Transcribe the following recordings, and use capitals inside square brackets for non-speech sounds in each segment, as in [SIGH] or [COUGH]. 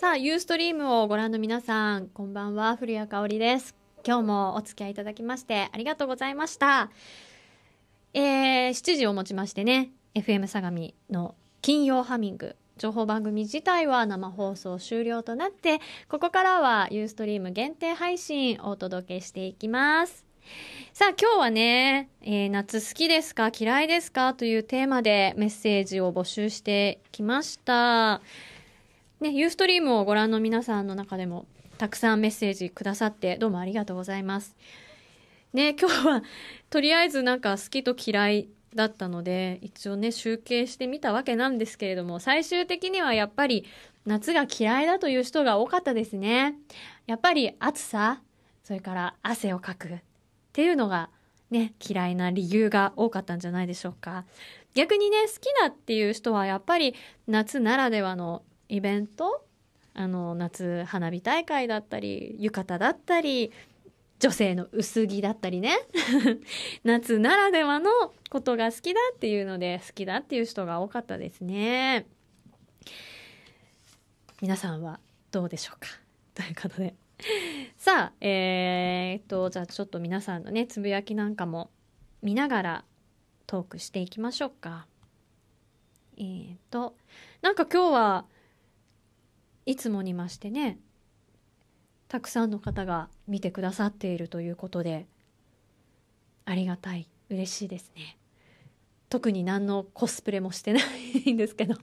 さあ、ユーストリームをご覧の皆さん、こんばんは、古谷香織です。今日もお付き合いいただきまして、ありがとうございました。えー、7時をもちましてね、FM 相模の金曜ハミング、情報番組自体は生放送終了となって、ここからはユーストリーム限定配信をお届けしていきます。さあ今日はね、えー、夏好きですか嫌いですかというテーマでメッセージを募集してきました。ね、ユーストリームをご覧の皆さんの中でも、たくさんメッセージくださって、どうもありがとうございます。ね、[LAUGHS] 今日は、とりあえずなんか好きと嫌いだったので、一応ね、集計してみたわけなんですけれども、最終的にはやっぱり、夏が嫌いだという人が多かったですね。やっぱり暑さ、それから汗をかくっていうのが、ね、嫌いな理由が多かったんじゃないでしょうか。逆にね、好きだっていう人はやっぱり夏ならではのイベントあの夏花火大会だったり浴衣だったり女性の薄着だったりね [LAUGHS] 夏ならではのことが好きだっていうので好きだっていう人が多かったですね皆さんはどうでしょうか [LAUGHS] ということでさあえー、っとじゃあちょっと皆さんのねつぶやきなんかも見ながらトークしていきましょうかえー、っとなんか今日はいつもにましてねたくさんの方が見てくださっているということでありがたい嬉しいですね特に何のコスプレもしてないんですけど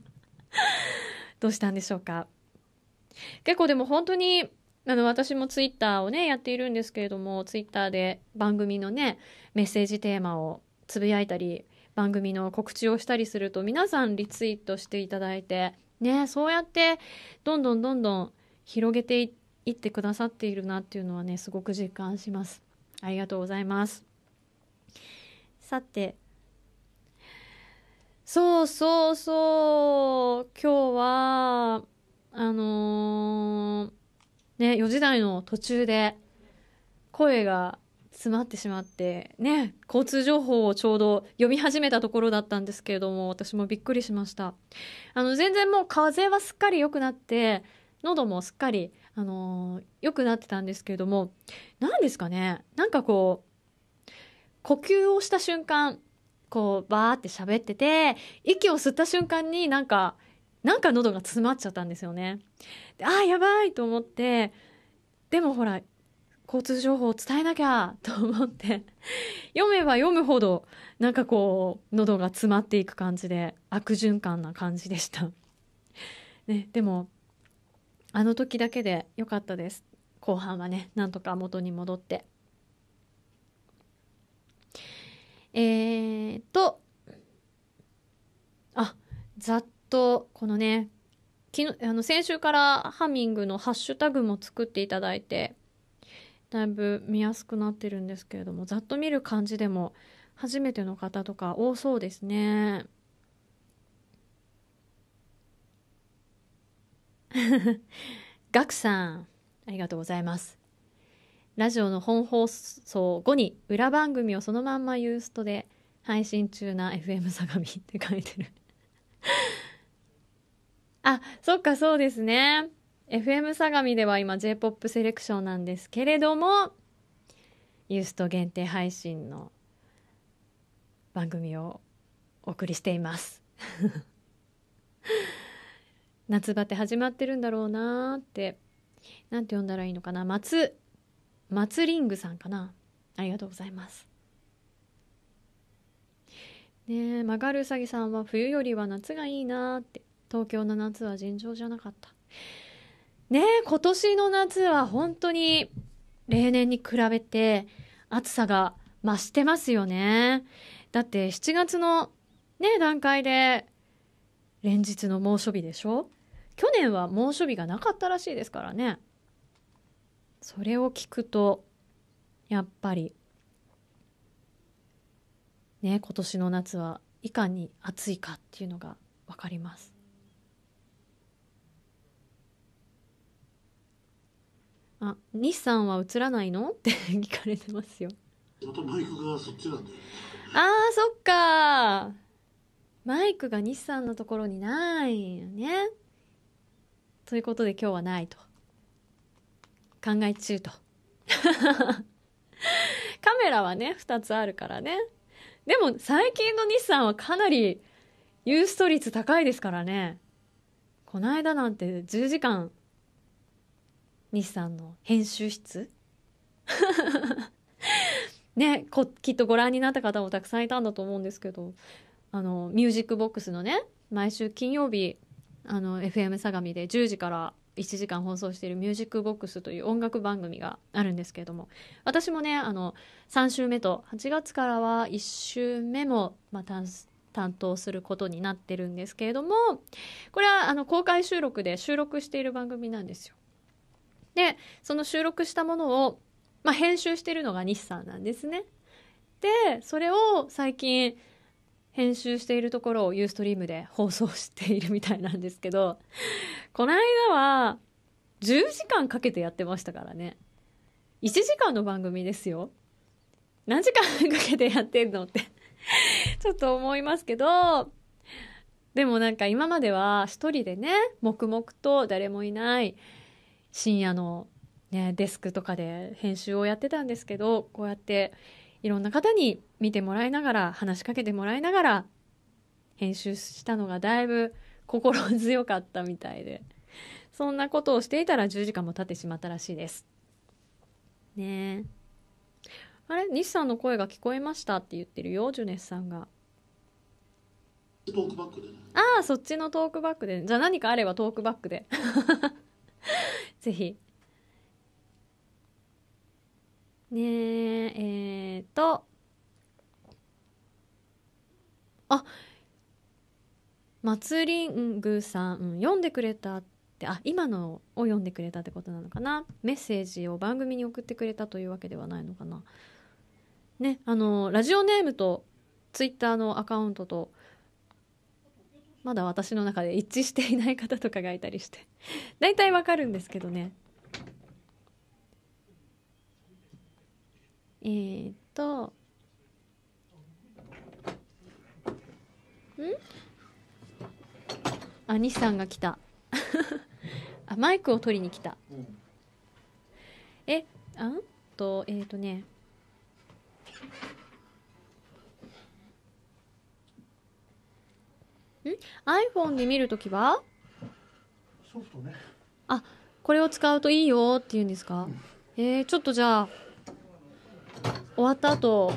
[LAUGHS] どうしたんでしょうか結構でも本当にあの私もツイッターをねやっているんですけれどもツイッターで番組のねメッセージテーマをつぶやいたり番組の告知をしたりすると皆さんリツイートしていただいてねそうやってどんどんどんどん広げていいってくださっているなっていうのはねすごく実感しますありがとうございますさてそうそうそう今日はあのー、ね4時台の途中で声が詰まってしまってね交通情報をちょうど読み始めたところだったんですけれども私もびっくりしましたあの全然もう風邪はすっかり良くなって喉もすっかりあの良、ー、くなってたんですけれども何ですかねなんかこう呼吸をした瞬間こうバーって喋ってて息を吸った瞬間になんかなんか喉が詰まっちゃったんですよね。ああやばいと思ってでもほら交通情報を伝えなきゃ [LAUGHS] と思って読めば読むほどなんかこう喉が詰まっていく感じで悪循環な感じでしたね、でもあの時だけで良かったです後半はねなんとか元に戻ってえー、っとあざっとこのね昨日あの先週からハミングのハッシュタグも作っていただいてだいぶ見やすくなってるんですけれどもざっと見る感じでも初めての方とか多そうですね。[LAUGHS] ガクさんありがとうございます。ラジオの本放送後に裏番組をそのまんまユーストで配信中な FM 相模って書いてる [LAUGHS] あ、そっかそうですね。FM 相模では今 J-POP セレクションなんですけれども、ユースト限定配信の番組をお送りしています。[LAUGHS] 夏バテ始まってるんだろうなーって、なんて呼んだらいいのかな。松、松リングさんかな。ありがとうございます。ねえ、曲がるうさぎさんは冬よりは夏がいいなーって、東京の夏は尋常じゃなかった。ね今年の夏は本当に例年に比べて暑さが増してますよね。だって7月のね、段階で連日の猛暑日でしょ去年は猛暑日がなかったらしいですからね。それを聞くと、やっぱり、ね、今年の夏はいかに暑いかっていうのが分かります。あ、日産は映らないのって聞かれてますよ。ああ、そっか。マイクが日産のところにないよね。ということで今日はないと。考え中と。[LAUGHS] カメラはね、2つあるからね。でも最近の日産はかなりユースト率高いですからね。この間なんて10時間西さんの編集室 [LAUGHS] ねこきっとご覧になった方もたくさんいたんだと思うんですけどあのミュージックボックスのね毎週金曜日あの FM 相模で10時から1時間放送している「ミュージックボックス」という音楽番組があるんですけれども私もねあの3週目と8月からは1週目も、まあ、担当することになってるんですけれどもこれはあの公開収録で収録している番組なんですよ。で、その収録したものを、まあ、編集してるのが日産なんですね。で、それを最近、編集しているところをユーストリームで放送しているみたいなんですけど、この間は10時間かけてやってましたからね。1時間の番組ですよ。何時間かけてやってんのってちょっと思いますけど、でもなんか今までは一人でね、黙々と誰もいない深夜の、ね、デスクとかで編集をやってたんですけどこうやっていろんな方に見てもらいながら話しかけてもらいながら編集したのがだいぶ心強かったみたいでそんなことをしていたら10時間も経ってしまったらしいです。ねあれ西さんの声が聞こえましたって言ってるよジュネスさんが。トークバックで、ね、ああそっちのトークバックでじゃあ何かあればトークバックで [LAUGHS] ぜひ。ねえ、えー、っと。あ、まつりんぐさん、うん、読んでくれたって、あ、今のを読んでくれたってことなのかな。メッセージを番組に送ってくれたというわけではないのかな。ね、あの、ラジオネームとツイッターのアカウントと、まだ私の中で一致していない方とかがいたりして [LAUGHS] 大体わかるんですけどねえー、っとんあ西さんが来た [LAUGHS] あマイクを取りに来た、えあんとえー、っとね iPhone で見るときはソフトねあこれを使うといいよって言うんですか、うん、えー、ちょっとじゃあ終わった後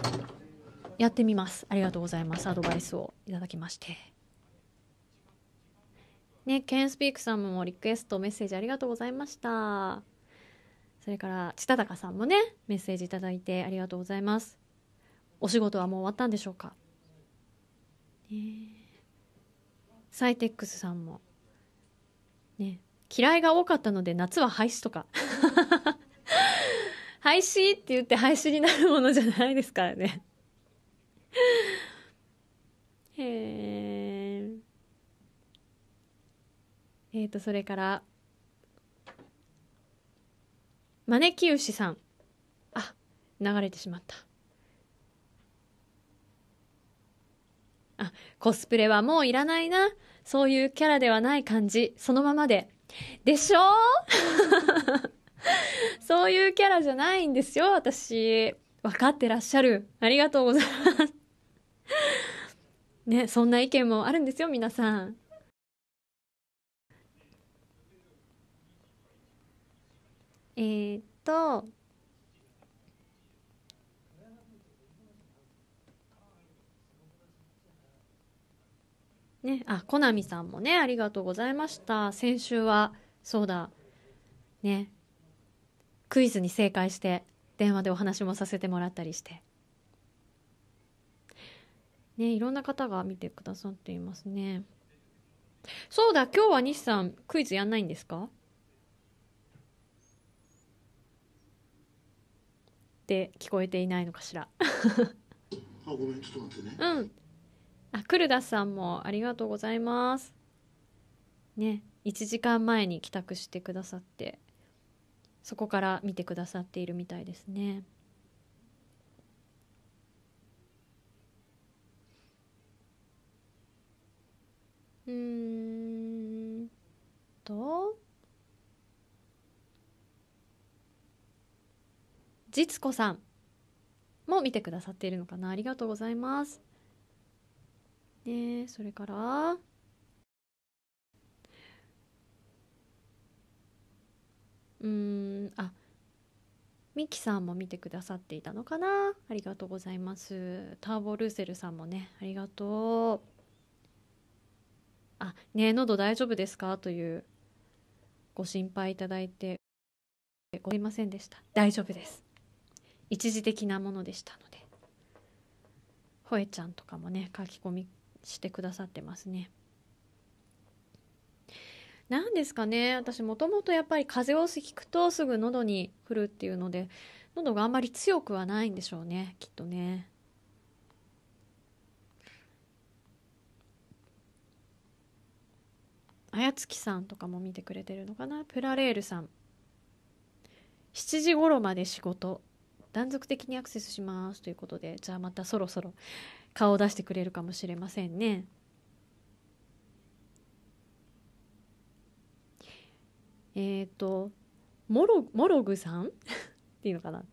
やってみますありがとうございますアドバイスをいただきましてねケンスピークさんもリクエストメッセージありがとうございましたそれからちたたかさんもねメッセージ頂いてありがとうございますお仕事はもう終わったんでしょうか、ねサイテックスさんも。ね、嫌いが多かったので夏は廃止とか。[LAUGHS] 廃止って言って廃止になるものじゃないですからねへえ。えっ、ー、と、それから、招き牛さん。あ、流れてしまった。あ、コスプレはもういらないな。そういうキャラではない感じ、そのままで。でしょ [LAUGHS] そういうキャラじゃないんですよ、私。分かってらっしゃる。ありがとうございます。[LAUGHS] ね、そんな意見もあるんですよ、皆さん。えー、っと、ね、あ、コナミさんもね、ありがとうございました。先週は、そうだ、ね、クイズに正解して、電話でお話もさせてもらったりして。ね、いろんな方が見てくださっていますね。そうだ、今日は西さん、クイズやんないんですかって聞こえていないのかしら。あ、ごめん、ちょっと待ってね。うん。あ、クルダスさんもありがとうございます。ね、1時間前に帰宅してくださって、そこから見てくださっているみたいですね。うんと実子さんも見てくださっているのかなありがとうございますねそれからうんあミキさんも見てくださっていたのかなありがとうございますターボルーセルさんもねありがとうあね喉大丈夫ですかというご心配いただいてございませんでした大丈夫です一時的なものでしたのでほえちゃんとかもね書き込みしてくださってますね。何ですかね私もともとやっぱり風邪をひくとすぐ喉に来るっていうので喉があんまり強くはないんでしょうねきっとね。あやつきさんとかも見てくれてるのかなプラレールさん7時頃まで仕事断続的にアクセスしますということでじゃあまたそろそろ顔を出してくれるかもしれませんね。えっ、ー、とモロモログさん [LAUGHS] っていうのかな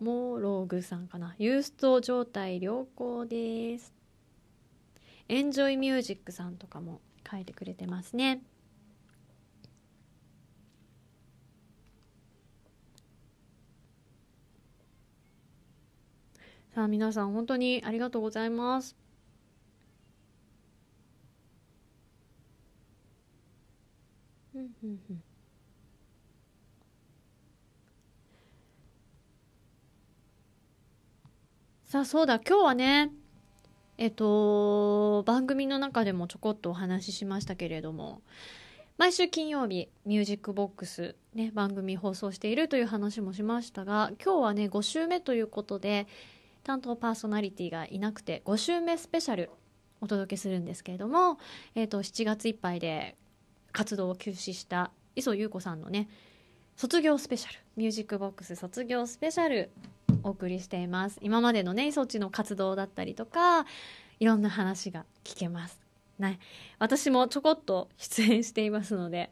モログさんかなユースト状態良好ですエンジョイミュージックさんとかも書いてくれてますね。あ皆さん本当にありがとうございます。さあそうだ今日はねえっと番組の中でもちょこっとお話ししましたけれども毎週金曜日「ミュージックボックスね番組放送しているという話もしましたが今日はね5週目ということで担当パーソナリティがいなくて5週目スペシャルお届けするんですけれども、えーと、7月いっぱいで活動を休止した磯優子さんのね卒業スペシャルミュージックボックス卒業スペシャルお送りしています今までのね磯地の活動だったりとかいろんな話が聞けますね私もちょこっと出演していますので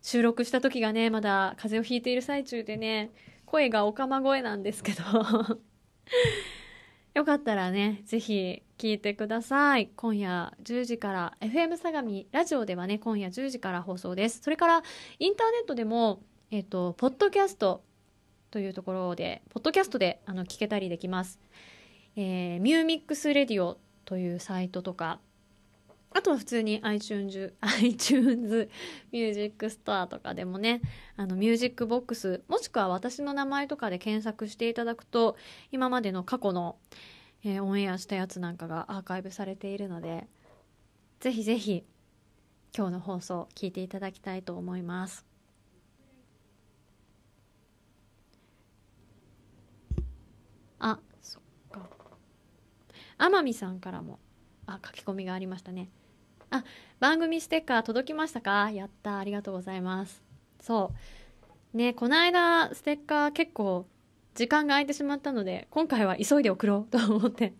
収録した時がねまだ風邪をひいている最中でね声がおかま声なんですけど [LAUGHS] よかったらね、ぜひ聞いてください。今夜10時から、FM 相模、ラジオではね、今夜10時から放送です。それから、インターネットでも、えっ、ー、と、ポッドキャストというところで、ポッドキャストであの聞けたりできます。えー、ミューミックスレディオというサイトとか、あとは普通に iTunes、iTunes ミュージックストアとかでもね、あのミュージックボックス、もしくは私の名前とかで検索していただくと、今までの過去の、えー、オンエアしたやつなんかがアーカイブされているので、ぜひぜひ今日の放送聞いていただきたいと思います。あ、そっか。天海さんからも、あ、書き込みがありましたね。あ、番組ステッカー届きましたかやった。ありがとうございます。そう。ね、この間、ステッカー結構時間が空いてしまったので、今回は急いで送ろうと思って。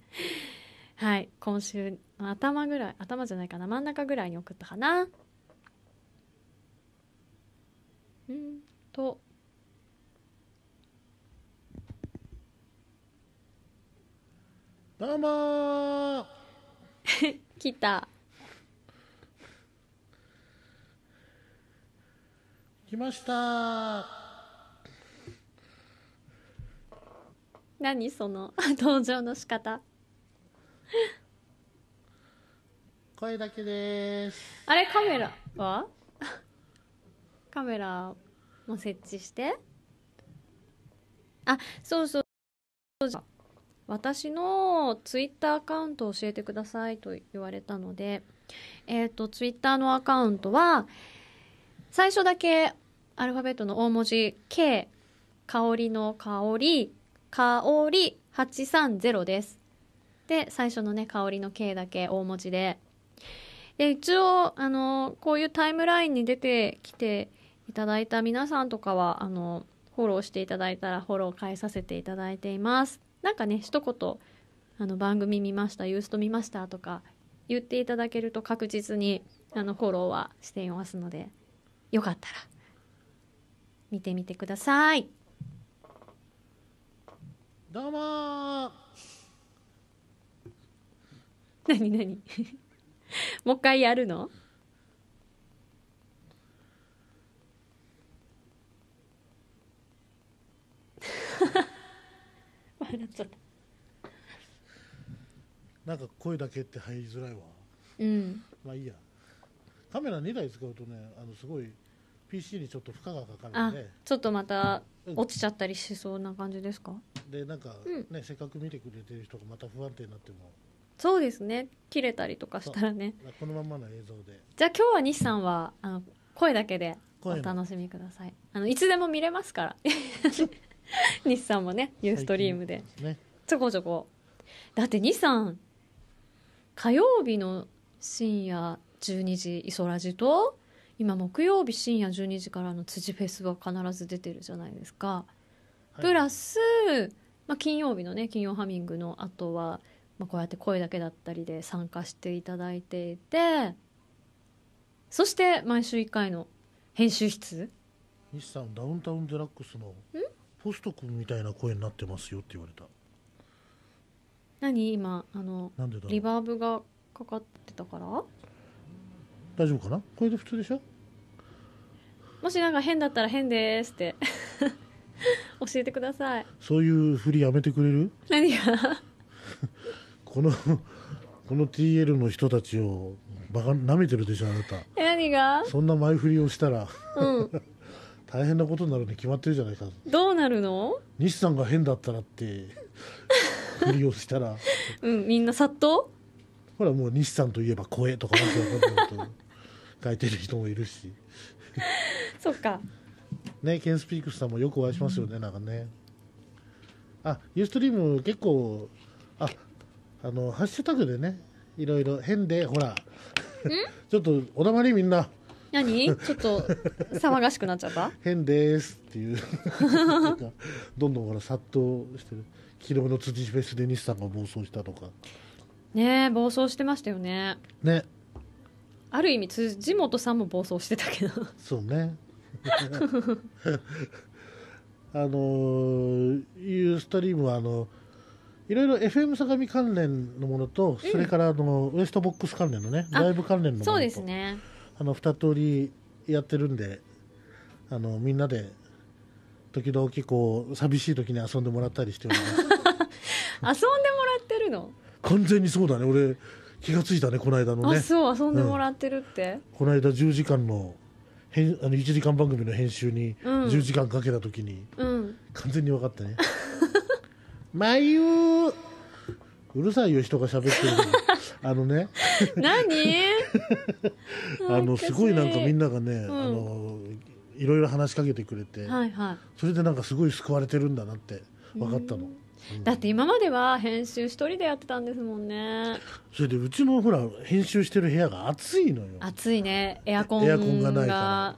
[LAUGHS] はい。今週、頭ぐらい、頭じゃないかな。真ん中ぐらいに送ったかな。うんと。どうも [LAUGHS] 来た。来ました何その [LAUGHS] 登場の仕方声だけですあれカメラは [LAUGHS] カメラも設置してあそうそう私のツイッターアカウントを教えてくださいと言われたのでえっ、ー、とツイッターのアカウントは最初だけアルファベットの大文字 K 香りの香り香り830です。で最初のね香りの K だけ大文字で。で一応あのこういうタイムラインに出てきていただいた皆さんとかはあのフォローしていただいたらフォロー返させていただいています。なんかね一言あの番組見ましたユースト見ましたとか言っていただけると確実にあのフォローはしていますのでよかったら見てみてくださいどうもー何何 [LAUGHS] もう一回やるの [LAUGHS] 笑っちゃったなんか声だけって入りづらいわうんまあいいやカメラ2台使うとねあのすごい PC にちょっと負荷がかかるんでちょっとまた落ちちゃったりしそうな感じですか、でなんかね、うん、せっかく見てくれてる人がまた不安定になってもそうですね切れたりとかしたらねこのままの映像でじゃあ今日は西さんはあの声だけでお楽しみくださいあのいつでも見れますから西さんもねユーストリームで、ちょこちょこだって西さん火曜日の深夜12時イソラジと今木曜日深夜12時からの辻フェスは必ず出てるじゃないですか。はい、プラス、まあ、金曜日のね金曜ハミングの後は、まあ、こうやって声だけだったりで参加していただいていてそして毎週1回の編集室西さんダウンタウンデラックスのポスト君みたいな声になってますよって言われた何今あのリバーブがかかってたから大丈夫かなこれで普通でしょもしなんか変だったら変ですって [LAUGHS] 教えてくださいそういうふりやめてくれる何がこのこの TL の人たちをバカ舐めてるでしょあなた何がそんな前振りをしたら、うん、[LAUGHS] 大変なことになるに決まってるじゃないかどうなるの西さんが変だったらって振りをしたらうんみんな殺到ほらもう西さんといえば声とかなんかかんない書いてる人もいるしそっかねケンスピークスさんもよくお会いしますよね、うん、なんかねあユーストリーム結構ああのハッシュタグでねいろいろ変でほらちょっとお黙りみんな何ちょっと騒がしくなっちゃった [LAUGHS] 変ですっていうどんどんほら殺到してる昨日の辻フェスで西さんが暴走したとかねえ暴走してましたよねねある意味辻元さんも暴走してたけどそうねあのユーストリームはあのいろいろ FM 相模関連のものと、うん、それからあのウエストボックス関連のねライブ関連のものとそうですねあの2通りやってるんであのみんなで時々こう寂しい時に遊んでもらったりしてます [LAUGHS] 遊んでもらってるの完全にそうだね俺気がついたねこの間のねあそう遊んでもらってるって、うん、この間10時間の編あの1時間番組の編集に10時間かけた時に、うん、完全に分かったね「まゆうるさいよ人が喋ってるの [LAUGHS] あのね何 [LAUGHS] あのすごいなんかみんながね、うん、あのいろいろ話しかけてくれて、はいはい、それでなんかすごい救われてるんだなって分かったの。だって今までは編集一人でやってたんですもんねそれでうちのほら編集してる部屋が暑いのよ暑いねエアコンエアコンがないから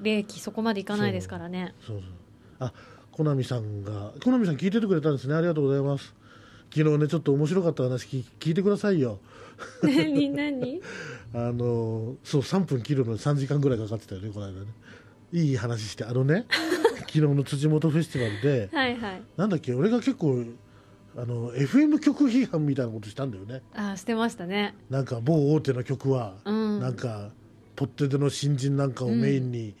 冷気そこまでいかないですからねそうそうあコナミさんがコナミさん聞いててくれたんですねありがとうございます昨日ねちょっと面白かった話聞聞いてくださいよ [LAUGHS] 何何 [LAUGHS] あのそう3分切るのに3時間ぐらいかかってたよねこの間ねいい話してあのね昨日の辻元フェスティバルで、はいはい、なんだっけ俺が結構あの FM 曲批判みたいなことしたんだよねあしてましたねなんか某大手の曲は、うん、なんかポっ手での新人なんかをメインに、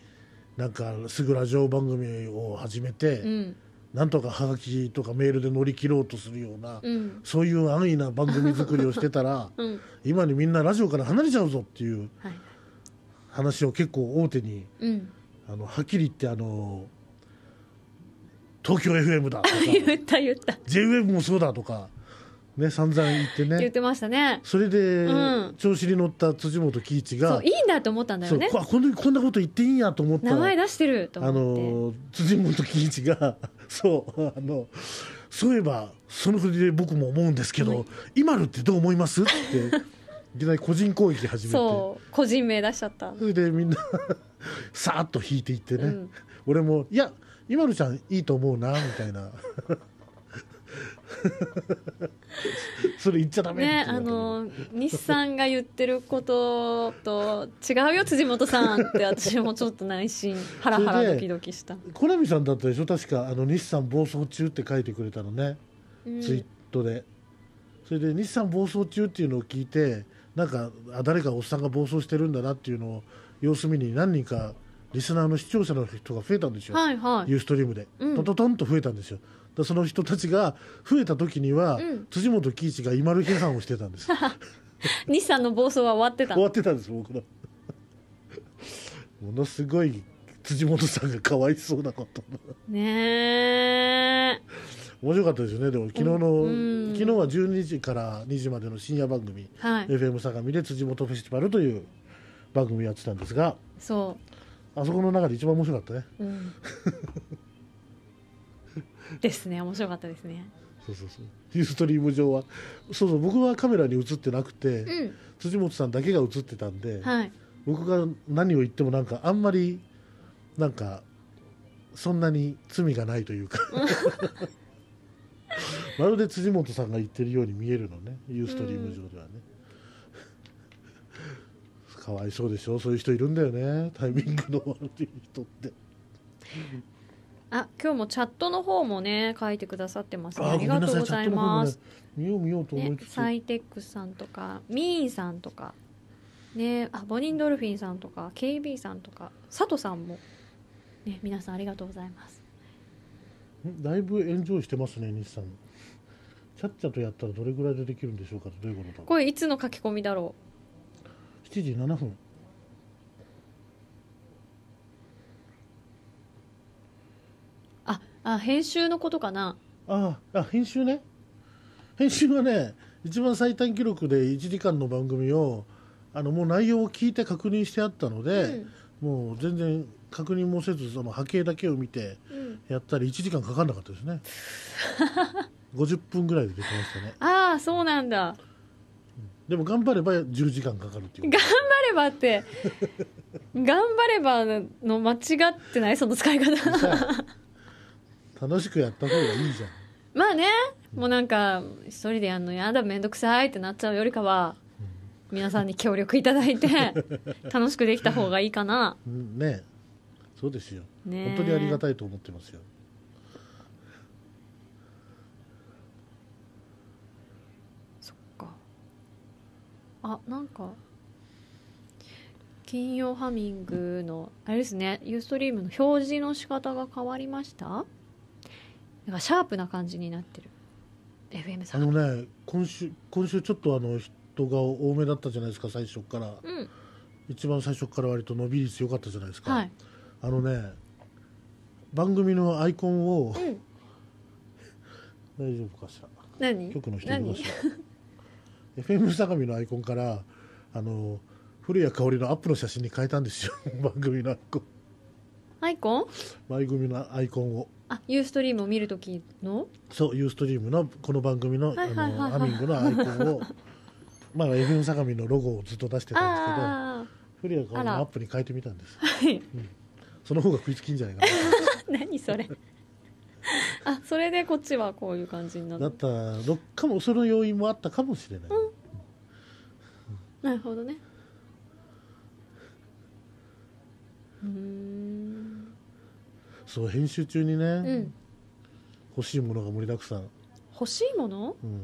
うん、なんかすぐラジオ番組を始めて、うん、なんとかはがきとかメールで乗り切ろうとするような、うん、そういう安易な番組作りをしてたら、[LAUGHS] 今にみんなラジオから離れちゃうぞっていう話を結構大手に、あのはっきり言ってあの東京 FM だ [LAUGHS] 言った言った JWEB もそうだとかね散々言ってね言ってましたねそれで、うん、調子に乗った辻元喜一がそういいんだと思ったんだよねそうここんなこと言っていいんやと思った名前出してると思ってあの辻元喜一が [LAUGHS] そうあのそういえばその振りで僕も思うんですけど、はい、今のってどう思いますっていきなり個人攻撃始めてそう個人名出しちゃったそれでみんな [LAUGHS] さーっと引いていってね、うん、俺もいや今のちゃんいいと思うなみたいな [LAUGHS] それ言っちゃダメねあの西さんが言ってることと違うよ辻元さんって私もちょっと内心ハラハラドキドキしたコナミさんだったでしょ確かあの西さん暴走中って書いてくれたのね、うん、ツイートでそれで西さん暴走中っていうのを聞いてなんかあ誰かおっさんが暴走してるんだなっていうのを様子見に何人かリスナーの視聴者の人が増えたんですよ、はいはい、ユーストリームで、うん、トトトンと増えたんですよその人たちが増えた時には、うん、辻元喜一が今る批判をしてたんです西さんの暴走は終わってた終わってたんです僕の [LAUGHS] ものすごい辻元さんがかわいそうなことねえ面白かったですよねでも昨日の、うん、昨日は12時から2時までの深夜番組「はい、FM 相模」で辻元フェスティバルという番組やってたんですがそうあそこの中で一番面白かったね、うん、ですね面白かったですねそうそうそうユーストリーム上はそうそう僕はカメラに映ってなくて、うん、辻元さんだけが映ってたんで、はい、僕が何を言ってもなんかあんまりなんかそんなに罪がないというか [LAUGHS] まるで辻元さんが言ってるように見えるのねユーストリーム上ではね、うんかわいそうでしょそういう人いるんだよねタイミングの悪い人ってあ今日もチャットの方もね書いてくださってます、ね、ありがとうございます、見よう見ようと思いつ、ね、サイテックスさんとかミーンさんとかねあボニンドルフィンさんとか KB さんとか佐藤さんもね皆さんありがとうございますだいぶエンジョイしてますね西さんちゃっちゃとやったらどれぐらいでできるんでしょうかどういうことだこれいつの書き込みだろう7時7分ああ編集のことかなああ編集ね編集はね一番最短記録で1時間の番組をあのもう内容を聞いて確認してあったので、うん、もう全然確認もせずその波形だけを見てやったり1時間かかんなかったですね、うん、50分ぐらいでできましたねああそうなんだでも頑張れば10時間かかるっていう頑張ればって頑張ればの間違ってないその使い方楽しくやった方がいいじゃんまあねもうなんか一人でやるのやだ面倒くさいってなっちゃうよりかは皆さんに協力いただいて [LAUGHS] 楽しくできた方がいいかなねそうですよ、ね、本当にありがたいと思ってますよあなんか金曜ハミングのあれですねユーストリームの表示の仕方が変わりましたなんかシャープな感じになってる FM さんあのね今週今週ちょっとあの人が多めだったじゃないですか最初から、うん、一番最初から割と伸び率良かったじゃないですか、はい、あのね番組のアイコンを、うん、[LAUGHS] 大丈夫かしら何局の人いるかしら FM 相模のアイコンからあの古谷香織のアップの写真に変えたんですよ [LAUGHS] 番組のアイコンアイコン番組のアイコンをあユーストリームを見るときのそうユーストリームのこの番組のあのアミングのアイコンを [LAUGHS] まあ FM 相模のロゴをずっと出してたんですけど古谷香織のアップに変えてみたんです、はい、うん、その方が食いつきんじゃないかな [LAUGHS] 何それあそれでこっちはこういう感じになだったたどっかもその要因もあったかもしれない、なるほどねんそう編集中にね、うん欲しいものが盛りだくさん、欲しいものうん、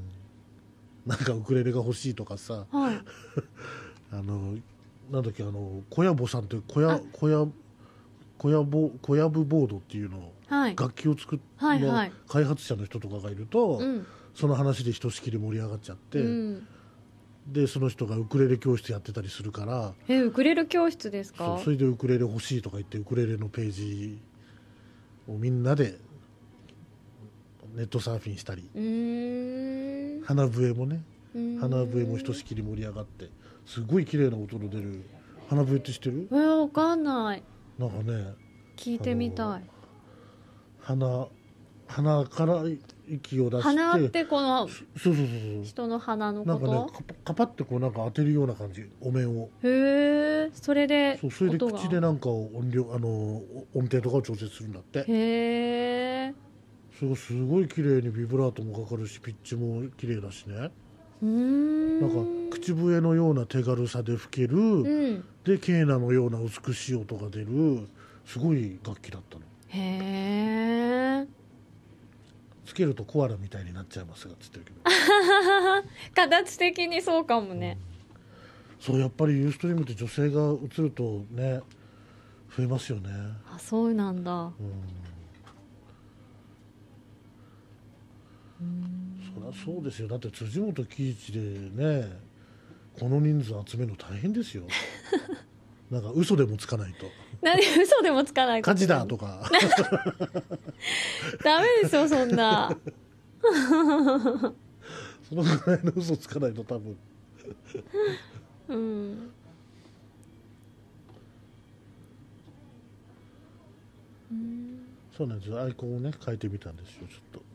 なんかウクレレが欲しいとかさはい [LAUGHS] あのなんだっけあの小籔さんって小あ小籔小籔ボ小籔ボードっていうのを楽器を作っ、はい開発者の人とかがいると、その話でひとしきり盛り上がっちゃって、うん、でその人がウクレレ教室やってたりするからえウクレレ教室ですかそれでウクレレ欲しいとか言ってウクレレのページをみんなでネットサーフィンしたり花笛もね花笛もひとしきり盛り上がってすごい綺麗な音の出る花笛って知ってるえわかんないなんかね聞いてみたい鼻鼻から息を出して鼻ってこのそうそうそうそう人の鼻のことなんかねカパってこうなんか当てるような感じお面をへえそれでそうそれで口でなんか音量あの音程とかを調節するんだってへえそれすごい綺麗にビブラートもかかるしピッチも綺麗だしねうんなんか口笛のような手軽さで吹ける、うん、でケーナのような美しい音が出るすごい楽器だったのへえつけるとコアラみたいになっちゃいますがつってるけど [LAUGHS] 形的にそうかもね、うん、そうやっぱりユーストリームって女性が映るとね増えますよねあそうなんだ、うんそりゃそうですよだって辻元喜一でねこの人数集めるの大変ですよ [LAUGHS] なんか嘘でもつかないと。何嘘でもつかない勝ちだとか [LAUGHS] ダメですよそんな [LAUGHS] そのぐらいの嘘つかないと多分うんそうなんですよアイコンをね変えてみたんですよちょっと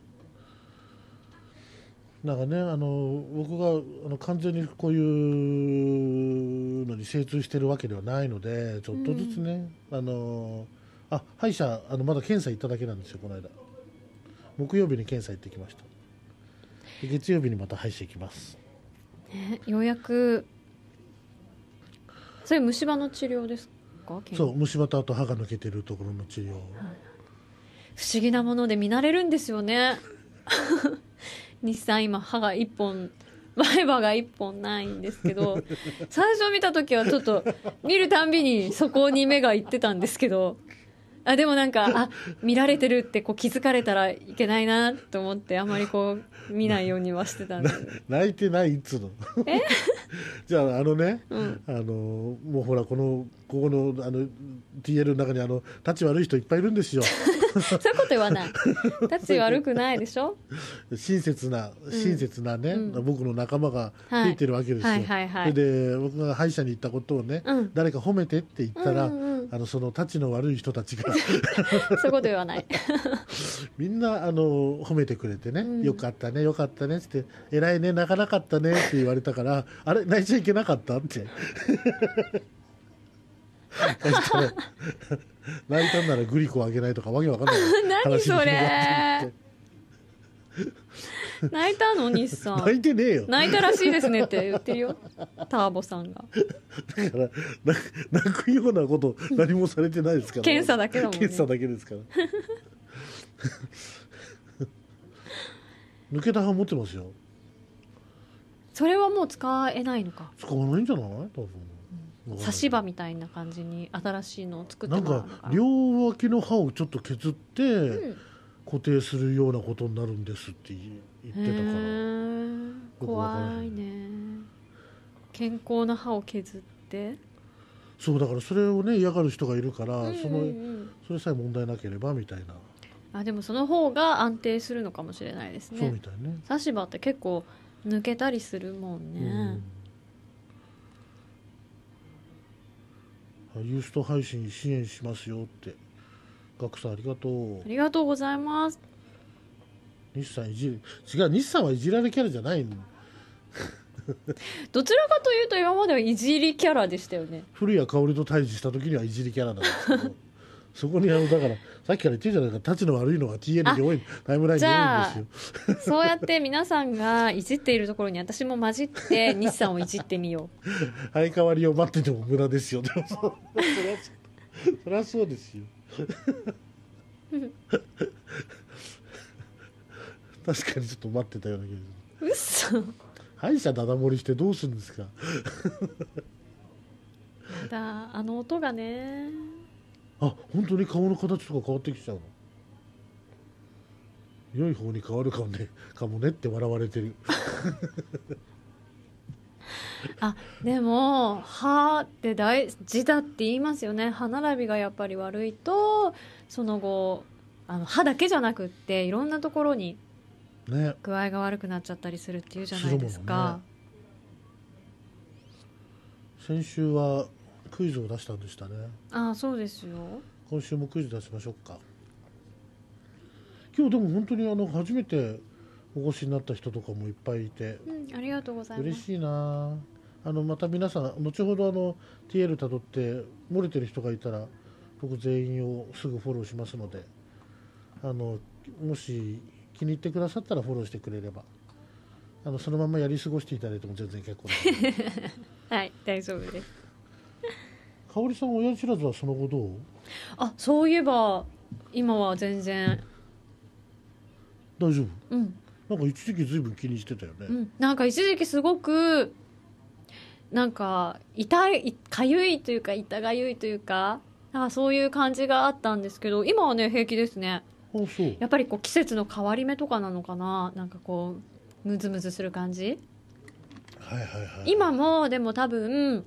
なんかねあの僕があの完全にこういうのに精通してるわけではないのでちょっとずつね、うん、あのあ歯医者あのまだ検査行っただけなんですよこの間木曜日に検査行ってきました月曜日にまた歯医者行きます、ね、ようやくそれ虫歯の治療ですかそう虫歯とあと歯が抜けてるところの治療、はい、不思議なもので見慣れるんですよね [LAUGHS] 日産今歯が1本前歯が1本ないんですけど [LAUGHS] 最初見た時はちょっと見るたんびにそこに目がいってたんですけどあでもなんかあ見られてるってこう気づかれたらいけないなと思ってあんまりこう見ないようにはしてたんで泣いてないっつうのえ [LAUGHS] じゃああのね、うん、あのもうほらこのここのあの TL の中にあの立ち悪い人いっぱいいるんですよ [LAUGHS] そういうこと言わない立ち悪くないでしょ [LAUGHS] 親切な親切なね、うん、僕の仲間が増えてるわけですよ、はいはいはいはい、それで僕が歯医者に行ったことをね、うん、誰か褒めてって言ったら、うんうんあのその立ちの悪い人たちが [LAUGHS] そういうこと言わないみんなあの褒めてくれてね、うん、よかったねよかったねって偉いね泣かなかったねって言われたからあれ泣いちゃいけなかったって泣いたんならグリコあげないとかわけわかんない [LAUGHS] 何それ泣いたの西さ [LAUGHS] 泣いてねえよ泣いたらしいですねって言ってるよターボさんがだから泣くようなこと何もされてないですから検査だけだもん、ね、検査だけですから [LAUGHS] 抜けた歯持ってますよそれはもう使えないのか使わないんじゃない多分差し歯みたいな感じに新しいのを作ってもらうのなんか両脇の歯をちょっと削って、固定するようなことになるんですって言ってたから怖いね健康な歯を削ってそうだからそれをね嫌がる人がいるから、うんうんうん、そのそれさえ問題なければみたいなあでもその方が安定するのかもしれないですねそうみたいね差し歯って結構抜けたりするもんね、うんユースト配信支援しますよってガクさんありがとうありがとうございます西さんいじ違う西さんはいじられキャラじゃないの [LAUGHS] どちらかというと今まではいじりキャラでしたよね古谷りと対峙した時にはいじりキャラなんですけどそこにあのだからさっきから言ってるじゃないか、たちの悪いのは TN に多い、タイムラインに多いんですよ。そうやって皆さんがいじっているところに私も混じって、日産をいじってみよう。[LAUGHS] 相変わりを待ってても無駄ですよ。でもそ、そりゃそうですよ。[LAUGHS] 確かにちょっと待ってたような気がする。嘘歯医者だだ盛りしてどうするんですかた [LAUGHS] だあの音がねあ本当に顔の形とか変わってきちゃうの良い方に変わるかもねかもねって笑われてる [LAUGHS] あでも歯って大事だって言いますよね歯並びがやっぱり悪いとその後あの歯だけじゃなくっていろんなところに具合が悪くなっちゃったりするっていうじゃないですか。ね先週はクイズを出したんでしたねああそうですよ今週もクイズ出しましょうか今日でも本当にあの初めてお越しになった人とかもいっぱいいて、うん、ありがとうございます嬉しいなあのまた皆さん後ほどあの TL たどって漏れてる人がいたら僕全員をすぐフォローしますのであのもし気に入ってくださったらフォローしてくれればあのそのままやり過ごしていただいても全然結構です [LAUGHS] はい大丈夫です香織さん親知らずはその後どうあそういえば今は全然大丈夫うんなんか一時期ずいぶん気にしてたよね、うん、なんか一時期すごくなんか痛いかゆいというか痛がゆいというかなんかそういう感じがあったんですけど今はね平気ですねやっぱりこう季節の変わり目とかなのかななんかこうムズムズする感じはいはいはい今もでも多分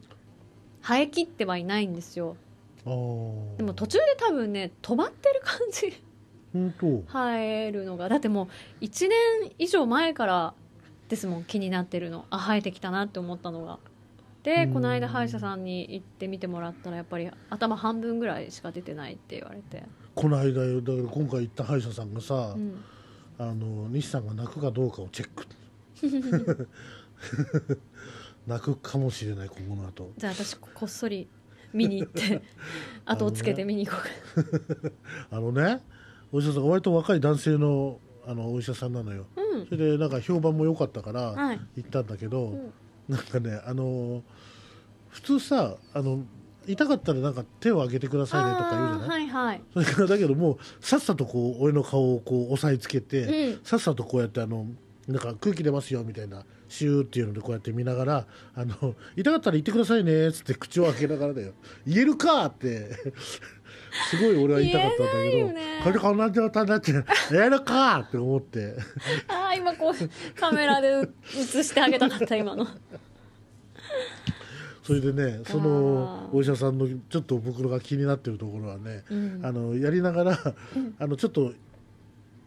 生えきってはいないんですよでも途中で多分ね止まってる感じ生えるのがだってもう1年以上前からですもん気になってるのあ生えてきたなって思ったのがでこの間歯医者さんに行ってみてもらったらやっぱり頭半分ぐらいしか出てないって言われてこの間よだから今回行った歯医者さんがさ、うん、あの西さんが泣くかどうかをチェック [LAUGHS] 泣くかもしれないここの後じゃあ私こっそり見に行って [LAUGHS] 後をつけて見に行こうかあのね [LAUGHS] お医者さんが割と若い男性のあのお医者さんなのよ、うん、それでなんか評判も良かったから行ったんだけど、はいうん、なんかねあの普通さあの痛かったらなんか手を上げてくださいねとか言うじゃない、はいはい、それからだけどもさっさとこう俺の顔をこう押さえつけて、うん、さっさとこうやってあのなんか空気出ますよみたいなシューっていうのでこうやって見ながら「あの痛かったら言ってくださいね」っつって口を開けながらだよ「言えるか!」ってすごい俺は言いたかったんだけど、これこんな状態になって「やるか!」って思ってああ今こうカメラで映してあげたかった今の。それでねそのお医者さんのちょっと僕が気になってるところはね、うん、あのやりながら、あのちょっと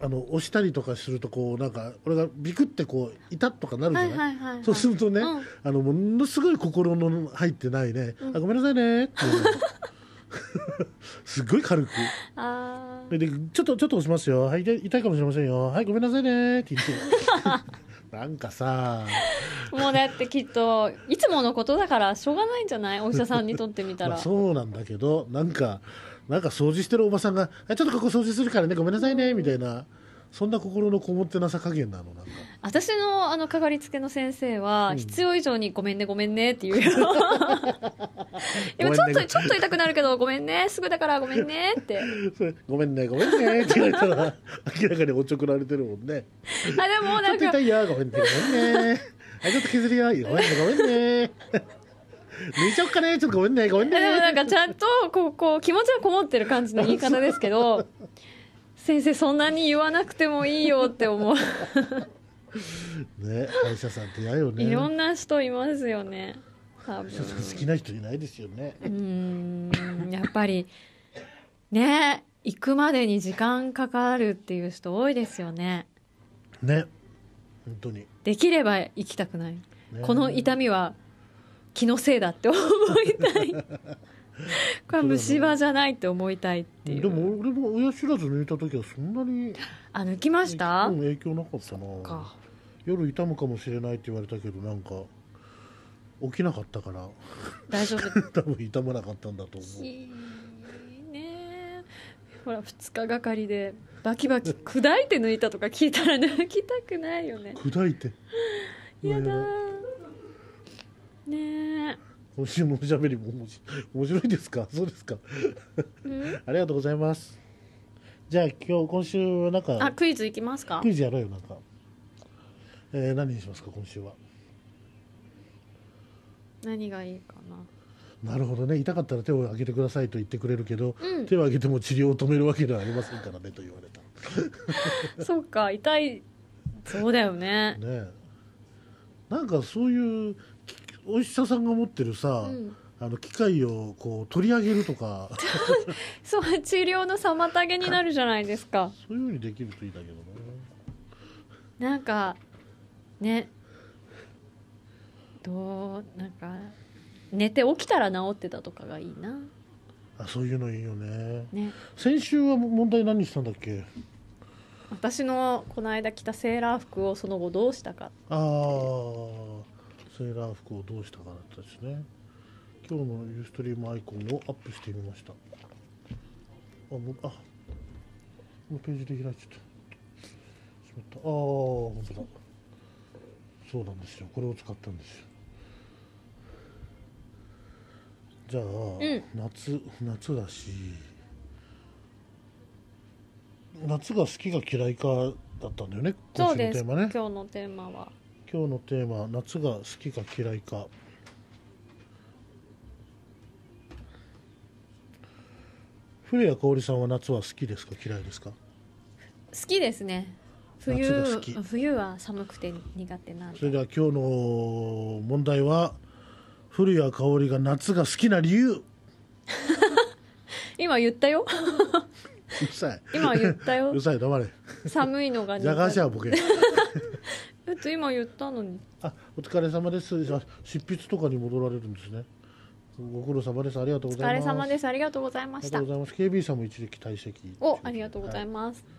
あの押したりとかするとこうなんか俺がビクってこう痛っとかなるじゃない,、そうするとね、うん、あのものすごい心の入ってないね、うん、あごめんなさいねっていうすっごい軽くでちょっとちょっと押しますよ、はい、痛いかもしれませんよはいごめんなさいねって言って [LAUGHS] なんかさもうだってきっといつものことだからしょうがないんじゃないお医者さんにとってみたら、[LAUGHS] そうなんだけどなんかなんか掃除してるおばさんが「ちょっとここ掃除するからねごめんなさいね」みたいなそんな心のこもってなさ加減なのなんか私のあのかかりつけの先生は、うん必要以上にごめんねごめんねっていうよ [LAUGHS] 今ちょっとちょっと痛くなるけどごめんねすぐだからごめんねってごめんねごめんねって言われたら明らかにおちょくられてるもんねあでもちなょっんとか痛いよごめんねごめんねあちょっと削りよごめんねごめんね抜ちゃおうかねちょっとごめんねごめんねでもなんかちゃんとこうこう気持ちはこもってる感じの言い方ですけど [LAUGHS] 先生そんなに言わなくてもいいよって思うね歯医者さんって嫌よねいろんな人いますよね多分好きな人いないですよねうんやっぱりね行くまでに時間かかるっていう人多いですよねね本当にできれば行きたくない、ね、この痛みは気のせいだって思いたい [LAUGHS] これは虫歯じゃないって思いたいっていうでも俺も親知らず抜いた時はそんなにあ抜きました影響なかったな夜痛むかもしれないって言われたけどなんか起きなかったから大丈夫 [LAUGHS] 多分痛まなかったんだと思うねほら2日がかりでバキバキ砕いて抜いたとか聞いたら抜きたくないよね砕いてやだねえ今週のおしゃべりも面白い面白いですか [LAUGHS] そうですかありがとうございますじゃあ今日今週はなんかあクイズいきますかクイズやろうよなんか、えー、何にしますか今週は何がいいかななるほどね痛かったら手を挙げてくださいと言ってくれるけど、うん、手を挙げても治療を止めるわけではありませんからねと言われた [LAUGHS] そうか痛いそうだよねねなんかそういうお医者さんが持ってるさ、うんあの機械をこう取り上げるとか [LAUGHS] そう治療の妨げになるじゃないですかそういうふうにできるといいんだけどねなんかねどうなんか寝て起きたら治ってたとかがいいなあそういうのいいよねね先週は問題何したんだっけ私のこの間着たセーラー服をその後どうしたかああセーラー服をどうしたかだったですね今日のユーストリームアイコンをアップしてみましたあもうあこのページで開いちゃったしまったああ本当だそうなんですよこれを使ったんですよじゃあ、うん、夏夏だし夏が好きが嫌いかだったんだよね今週のテーマね今日のテーマは今日のテーマ夏が好きか嫌いか古谷香織さんは夏は好きですか嫌いですか好きですね冬冬は寒くて苦手なんでそれでは今日の問題は古谷香織が夏が好きな理由 [LAUGHS] 今言ったよ [LAUGHS] うるさい今言ったようるさい黙れ寒いのがじゃがしゃボケ [LAUGHS] えっと今言ったのにあお疲れ様ですじゃ執筆とかに戻られるんですねご苦労様ですありがとうございますお疲れ様ですありがとうございましたありがとうございます KB さんも一力退席おありがとうございます、は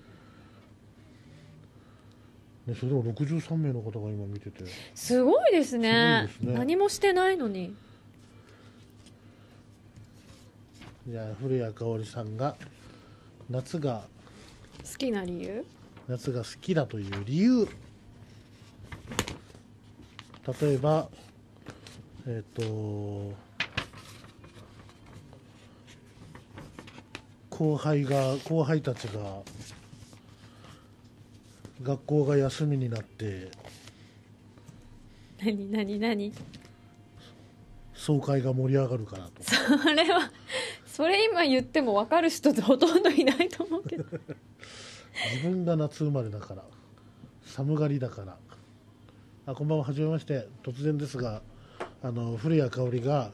い、ね、それでも六十三名の方が今見ててすごいですねですね何もしてないのにじゃあ古谷香織さんが夏が好きな理由夏が好きだという理由例えばえっ、ー、と後輩が後輩たちが学校が休みになって何何何総会が盛り上がるからと [LAUGHS] それはそれ今言っても分かる人ってほとんどいないと思うけど [LAUGHS] 自分が夏生まれだから寒がりだからあこんばんは、はじめまして、突然ですが、あの古谷香織が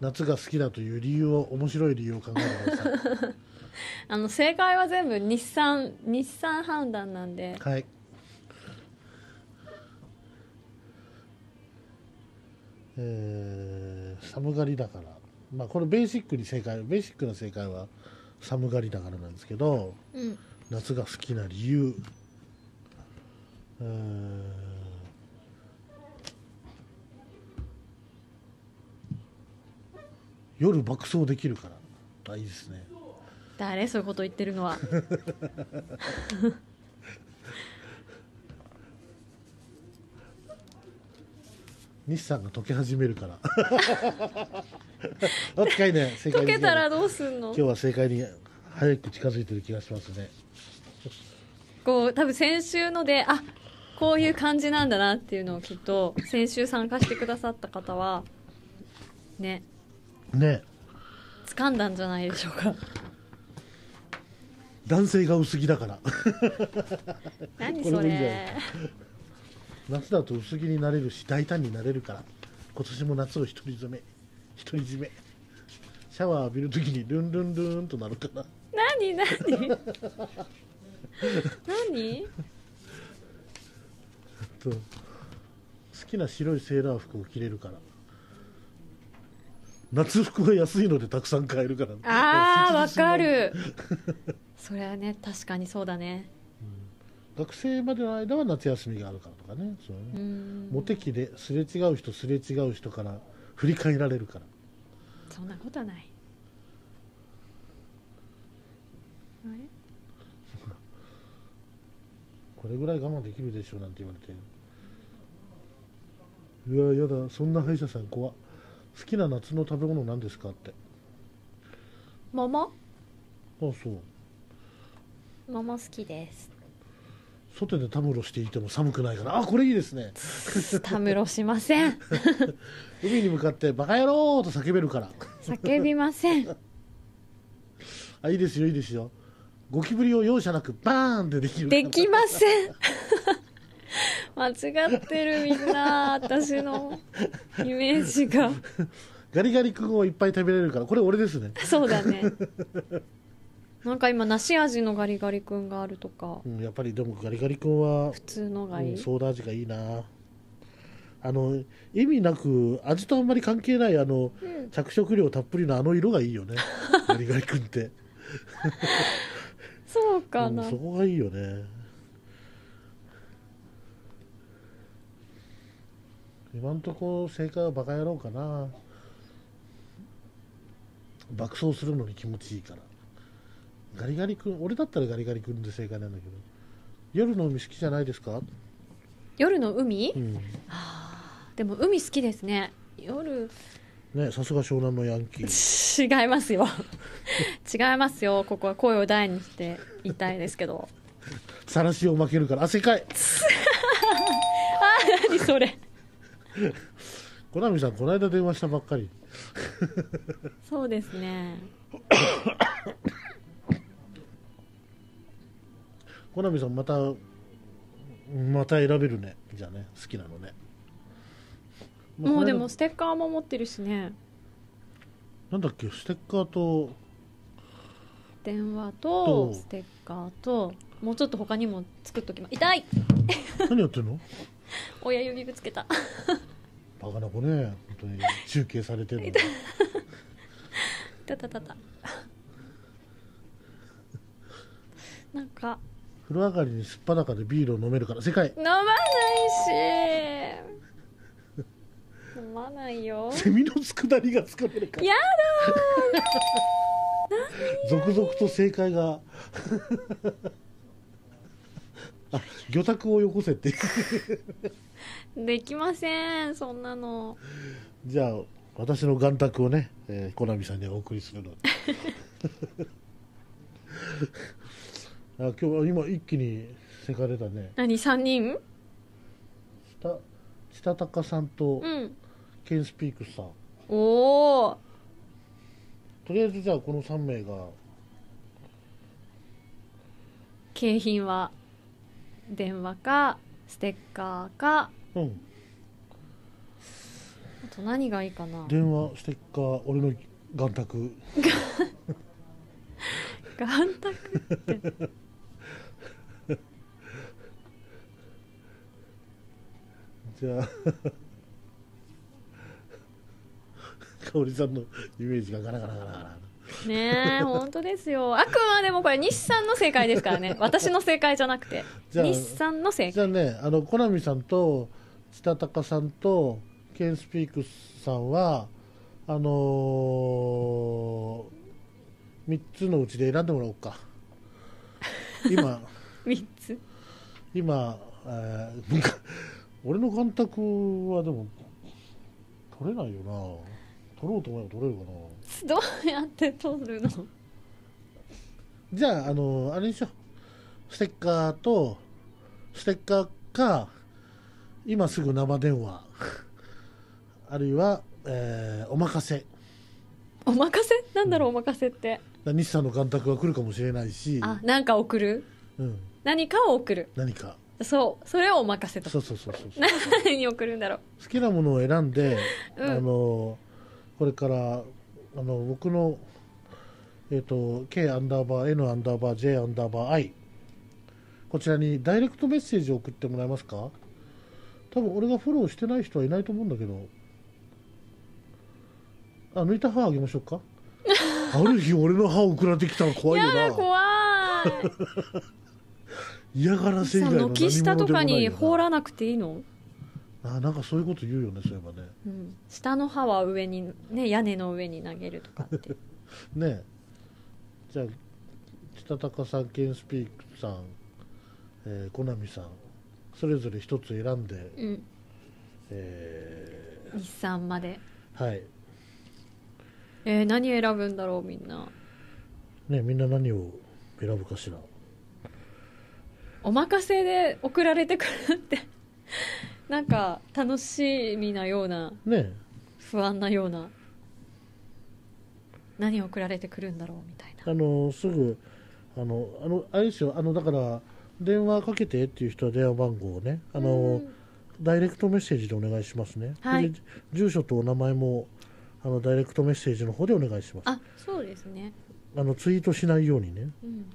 夏が好きだという理由を、面白い理由を考えてください。[LAUGHS] あの正解は全部日産、日産判断なんで。はい。えー、寒がりだから、まあ、これベーシックに正解ベーシックな正解は寒がりだからなんですけど、うん、夏が好きな理由、えー夜爆走できるからあいいですね誰そういうこと言ってるのは日産 [LAUGHS] が溶け始めるからお使いね正解溶けたらどうすんの今日は正解に早く近づいてる気がしますねこう多分先週のであこういう感じなんだなっていうのをきっと先週参加してくださった方はねね掴んだんじゃないでしょうか男性が薄着だから何それいい夏だと薄着になれるし大胆になれるから今年も夏を独り占め独り占めシャワー浴びるときにルンルンルンとなるかな何何何 [LAUGHS] と好きな白いセーラー服を着れるから夏服は安いのでたくさん買えるから、ああわかる [LAUGHS] [LAUGHS] それはね確かにそうだね、うん、学生までの間は夏休みがあるからとかねそうねモテ期ですれ違う人すれ違う人から振り返られるからそんなことはないあれこれぐらい我慢できるでしょうなんて言われてうわやだそんな歯医者さん怖っ好きな夏の食べ物なんですかって桃あそう桃好きです外でたむろしていても寒くないからあこれいいですねたむろしません [LAUGHS] 海に向かって「バカ野郎!」と叫べるから叫びません [LAUGHS] あいいですよいいですよゴキブリを容赦なくバーンってできるできません間違ってるみんな私のイメージがガリガリ君をいっぱい食べれるからこれ俺ですねそうだねなんか今梨味のガリガリ君があるとか、うん、やっぱりでもガリガリ君は普通のがいい、うん、ソーダ味がいいなあの意味なく味とあんまり関係ないあの、うん、着色料たっぷりのあの色がいいよね [LAUGHS] ガリガリ君ってそうかな、うん、そこがいいよね今んとこ正解はバカ野郎かな爆走するのに気持ちいいからガリガリ君俺だったらガリガリ君で正解なんだけど夜の海好きじゃないですか夜の海、うん、あ、でも海好きですね夜ねさすが湘南のヤンキー違いますよ違いますよここは声を大にして言いたいですけど [LAUGHS] さらしを負けるからあかい [LAUGHS] あ何それ [LAUGHS] コナミさんこの間電話したばっかりそうですね [COUGHS] コナミさんまたまた選べるねじゃあね好きなのね、まあ、もうでもステッカーも持ってるしねなんだっけステッカーと電話とステッカーともうちょっと他にも作っときます痛い何やってんの [LAUGHS] 親指ぶつけたバカな子ね本当に中継されてるのたたたたなんか風呂上がりにすっぱだかでビールを飲めるから世界飲まないし飲まないよセミの佃煮が作れるからやだー続々と正解が魚拓をよこせって [LAUGHS] できませんそんなのじゃあ私の眼卓をね、えー、コナミさんにお送りするの [LAUGHS] あ今日は今一気にせかれたね何3人したしたたかさんと、うん、ケンスピークさんおおとりあえずじゃあこの3名が景品は電話かステッカーかうんあと何がいいかな電話ステッカー俺の眼卓眼卓ってじゃあ香織さんのイメージがガラガラガラガラねえ、本当ですよ。あくまでもこれ、西さんの正解ですからね。[LAUGHS] 私の正解じゃなくて。日産の正解。じゃあね、あの、コナミさんと、ちたたかさんと、ケンスピークさんは、あのー、3つのうちで選んでもらおうか。[LAUGHS] 今、3つ今、えー、俺の感覚はでも、取れないよな。取ろうと思えば取れるかな。どうやって取るのじゃあ、あの、あれにしよう。ステッカーと、ステッカーか、今すぐ生電話。あるいは、えー、お任せ。お任せなんだろう、お任せって。西さんの干拓が来るかもしれないし。あ、なんか送るうん。何かを送る。何か。そう。それをお任せと。そうそうそうそう [LAUGHS] 何に送るんだろう。好きなものを選んで、うん、あの、これからあの僕の、えーと、K アンダーバー N アンダーバー J アンダーバー I こちらにダイレクトメッセージを送ってもらえますか多分俺がフォローしてない人はいないと思うんだけどあ抜いた歯あげましょうか [LAUGHS] ある日俺の歯送られてきたら怖いよな怖い [LAUGHS] 嫌がらせ以外の何者でもないよな軒下とかに放らなくていいのあなんかそういうこと言うよねそういえばね、うん、下の歯は上にね屋根の上に投げるとかって [LAUGHS] ねじゃあ北高さんケンスピークさん、えー、コナミさんそれぞれ一つ選んで、うん、えー、日産まではいえー、何選ぶんだろうみんなねみんな何を選ぶかしらお任せで送られてくるってなんか楽しみなようなね不安なような何送られてくるんだろうみたいなあのすぐあのあのあれですよあのだから電話かけてっていう人は電話番号をねあの、ダイレクトメッセージでお願いしますね、はい、住所とお名前もあのダイレクトメッセージの方でお願いしますあそうですねあのツイートしないようにね、うん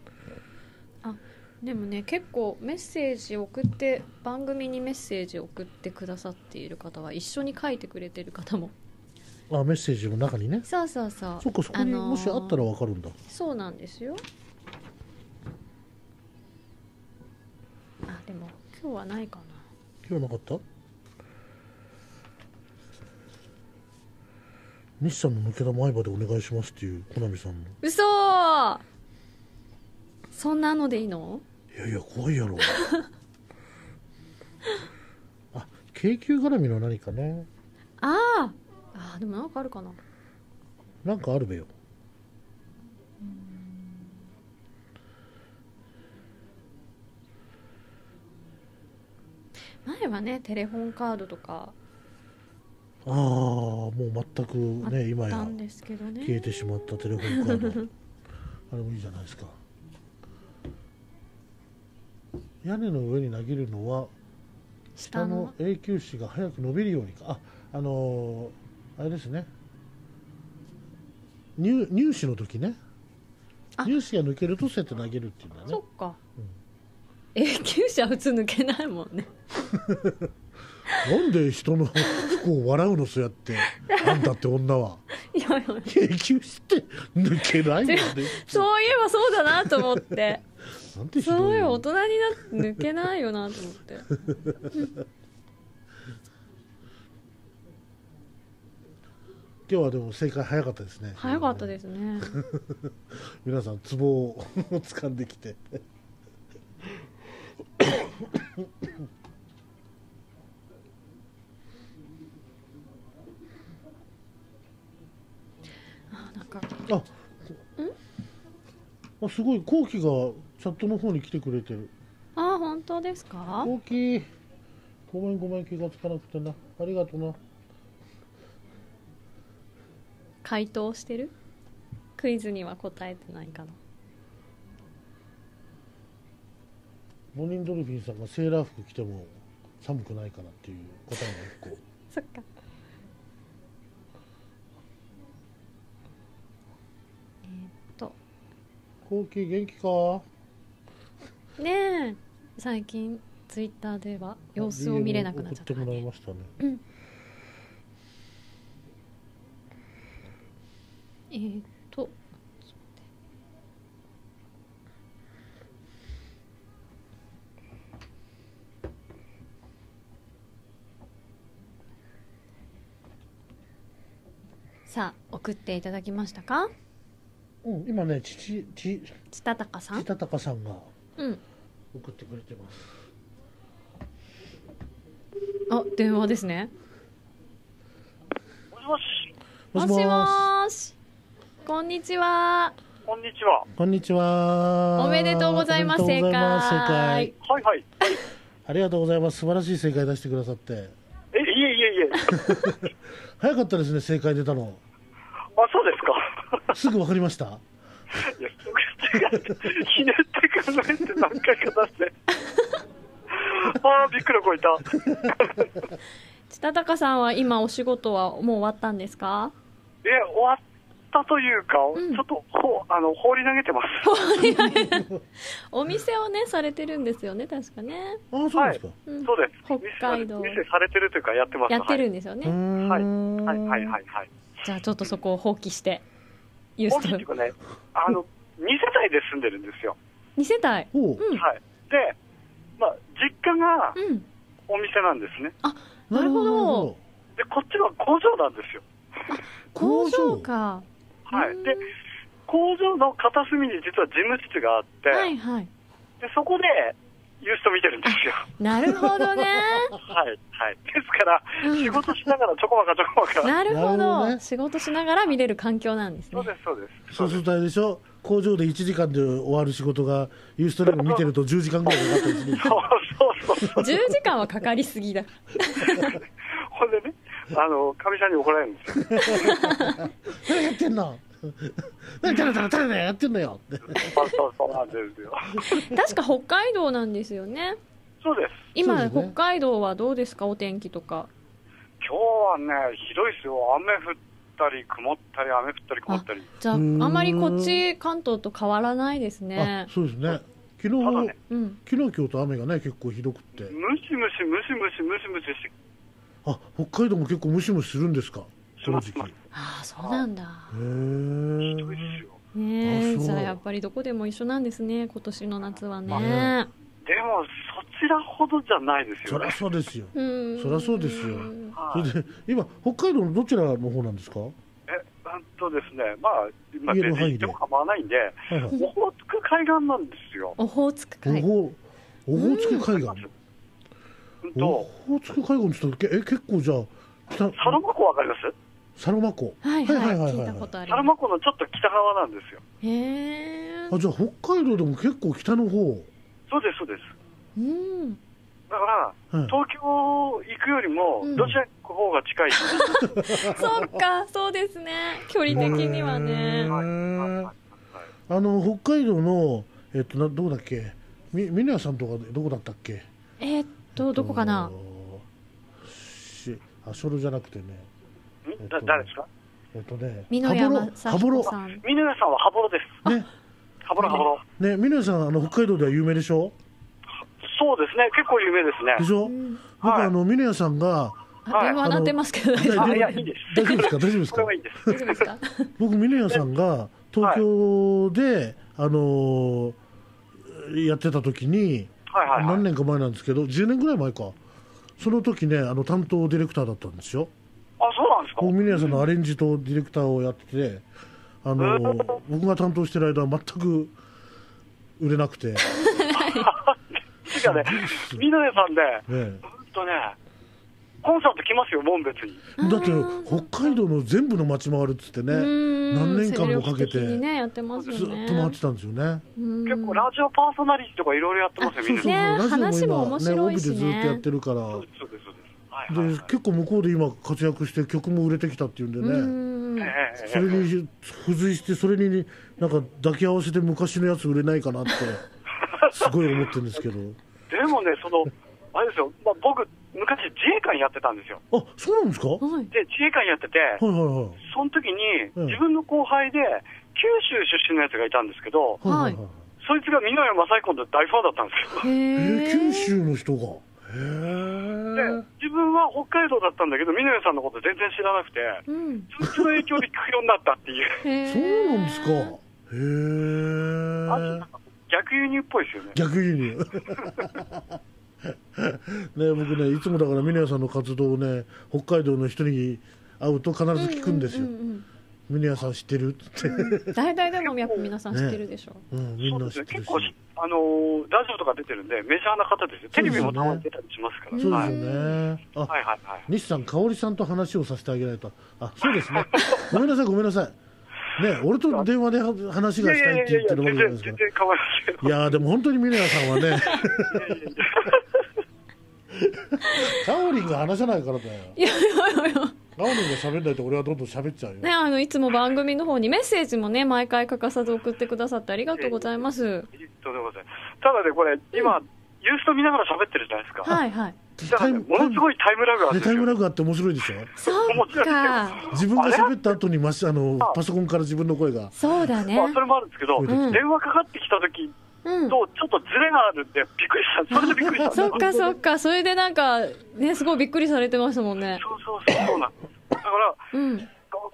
でもね結構メッセージ送って番組にメッセージ送ってくださっている方は一緒に書いてくれてる方もあメッセージの中にねそうそうそうそっかそこにもしあったらわかるんだ、あのー、そうなんですよあでも今日はないかな今日なかった西さんの抜けた前歯でお願いしますっていうコナミさんの嘘そんなのでいいのいやいや怖いやろ [LAUGHS] あ京急絡みの何かねあああでもなんかあるかななんかあるべよ前はねテレホンカードとかああもう全くね今や消えてしまったテレホンカード [LAUGHS] あれもいいじゃないですか屋根の上に投げるのは下の永久歯が早く伸びるようにかああのー、あれですね入乳歯の時ね入試が抜けるとそうやって投げるっていうんだねそっか、永久歯は普通抜けないもんね [LAUGHS] なんで人の不幸を笑うのそうやって [LAUGHS] あんたって女はいやいや永久歯って抜けないもんねそういえばそうだなと思ってなんてひどいそう大人になって抜けないよなと思って [LAUGHS] 今日はでも正解早かったですね早かったですね [LAUGHS] 皆さんツボを掴んできて [COUGHS] あなんかああすごい後期がチャットの方に来てくれてるあ本当ですか大きいごめんごめん気がつかなくてなありがとうな回答してるクイズには答えてないかなモーニンドルフィンさんがセーラー服着ても寒くないかなっていう答えが1個 [LAUGHS] そっかえー、っと後期元気かねえ最近ツイッターでは様子を見れなくなっちゃったね、ねうん、えー、っとさあ送っていただきましたかうん今ね父ちちたたかさんちたたかさんがうん送ってくれてますあ電話ですねもしもしもしもしこんにちはこんにちはこんにちはおめでとうございます正解正解はいはいありがとうございます素晴らしい正解出してくださってえいえいえいえ [LAUGHS] 早かったですね正解出たのあそうですかすぐわかりましたいやひねって考えて何回か出して。ああ、びっくりこいた。ちたたかさんは今お仕事はもう終わったんですかえ、終わったというか、うん、ちょっとほあの放り投げてます。放り投げ [LAUGHS] お店をね、されてるんですよね、確かね。あそうですか、そうです。北海道。店されてるというか、やってます。やってるんですよね。はい。はい、はい、はい、はい。じゃあちょっとそこを放棄して、ユースト。放棄っていうかね、あの、2世帯で住んでるんですよ。2世帯、うはい、で、まあ、実家がお店なんですね。あなるほどでこっちは工場なんですよ。工場か。はい、で工場の片隅に実は事務室があって、はいはい、でそこでユースト見てるんですよ。なるほどね。[LAUGHS] はいはい。ですから、仕事しながらちょこまかちょこまか。なるほど。仕事しながら見れる環境なんですね。そうですそうです。そうするとあれでしょ。工場で1時間で終わる仕事が、ユーストリム見てると10時間ぐらいかかったる [LAUGHS] そうそうそう10時間はかかりすぎだ。ほんでね、あの、かみさんに怒られるんですよ。[LAUGHS] 何やってんの何タラタラタラやってんのよそうそうそうなんですよ。確か北海道なんですよね。そうです。今、ね、北海道はどうですか、お天気とか。今日はね、ひどいですよ。雨降ってったり、曇ったり、雨降ったり、曇ったり。じゃあ、あまりこっち、関東と変わらないですね。そうですね。昨日、ね、昨日今日と雨がね、結構ひどくて。ムシムシ、ムシムシ、ムシムシしあ、北海道も結構ムシムシするんですか。その時期。ああ、そうなんだ。へえ。ですねえ、じゃあやっぱりどこでも一緒なんですね、今年の夏はね。まあ、でも、ちらほどじゃないですよ、ね、そりゃそうですよ、そりゃそうですよ、それで今、北海道のどちらの方なんですかえなんとですね、まあ、今、出て行っても構わないんで、オホーツク海岸なんですよ。オホーツク海岸オホーツク海岸、オホーツク海岸って言ったら、え結構じゃあ、北サロマ湖わかりますサロマ湖。はいはい、はい、サロマ湖のちょっと北側なんですよ。へあ、じゃあ北海道でも結構北の方。そうですそうです。うんだから、東京行くよりも、どちらに行く方が近い、うん、そっか、そうですね、距離的にはね。あの北海道の、えっと、などこだっけ、みミネさんとかどこだったっけえー、っと、どこかな、しあショルじゃなくてね、えっ誰ですかえっとね、美濃山さん。美濃さんは羽幌です。ね、羽幌羽幌。ね、美濃さん、あの北海道では有名でしょう。そうですね、結構有名ですね。でしょ僕、はい、あの、峰屋さんが、電話鳴ってますけど、大丈夫ですか、大丈夫ですか。[LAUGHS] 大丈夫ですか。[LAUGHS] 僕、峰屋さんが、東京で、あのー、やってた時に、はいはいはい、何年か前なんですけど、10年ぐらい前か。その時ね、あの担当ディレクターだったんですよ。あ、そうなんですか。峰屋さんのアレンジとディレクターをやってて、あのー、僕が担当してる間は全く売れなくて。かね、水根さんね、ずっね、コンサート来ますよ、門別に。だって、北海道の全部の街回るっつってね、何年間もかけて、ねね、ずっと回ってたんですよね。結構、ラジオパーソナリティとかいろいろやってますよ、みんな。そうそうラジオも今、ね、帯でずっとやってるから。そうですそうですはいで結構向こうで今活躍して曲も売れてきたっていうんでねそれに付随してそれになんか抱き合わせて昔のやつ売れないかなってすごい思ってるんですけど。でもね、その、[LAUGHS] あれですよ、まあ、僕、昔自衛官やってたんですよ。あ、そうなんですかで、自衛官やってて、はいはいはい、その時に、自分の後輩で、九州出身のやつがいたんですけど、はい、そいつが美濃山雅彦の大ファンだったんですよ。へえー、九州の人が。へで自分は北海道だったんだけど、峰さんのこと全然知らなくて、うん、そっちの影響で聞くようになったっていう。そうなんですか。へえ。あ逆輸入っぽいですよね。逆輸入。[LAUGHS] ね僕ねいつもだから峰屋さんの活動をね北海道の人に会うと必ず聞くんですよ。峰屋さん知ってるって。大体でもやっぱ皆さん知ってるでしょ。うん、みんな知ってるし。あのラジオとか出てるんでメジャーな方ですよ。テレビもたまに出たりしますから。そうですよね。あ、西さん香織さんと話をさせてあげないと。あ、そうですね。ごめんなさいごめんなさい。ね、俺と電話で話がしたいって言ってるわけじゃないですか。いやでも本当にミネヤさんはね。カオリンが話せないからだよ。いやいやいや。ナオリンが喋んないと俺はどんどん喋っちゃうよ。ね、あの、いつも番組の方にメッセージもね、毎回欠かさず送ってくださってありがとうございます。ただね、これ、今、ユースト見ながら喋ってるじゃないですか。はいはい。ものすごいタイムラグがあって、タイムラグあって面白いでしょそうか自分が喋った後にマシあのパソコンから自分の声がそうだね、まあ、それもあるんですけど、うん、電話かかってきた時うん、とちょっとずれがあるんで、びっくりした、それでびっくりした。[LAUGHS] そっかそっか、それでなんか、ね、すごいびっくりされてましたもんね。そうそうそう、そうなんだから、うん、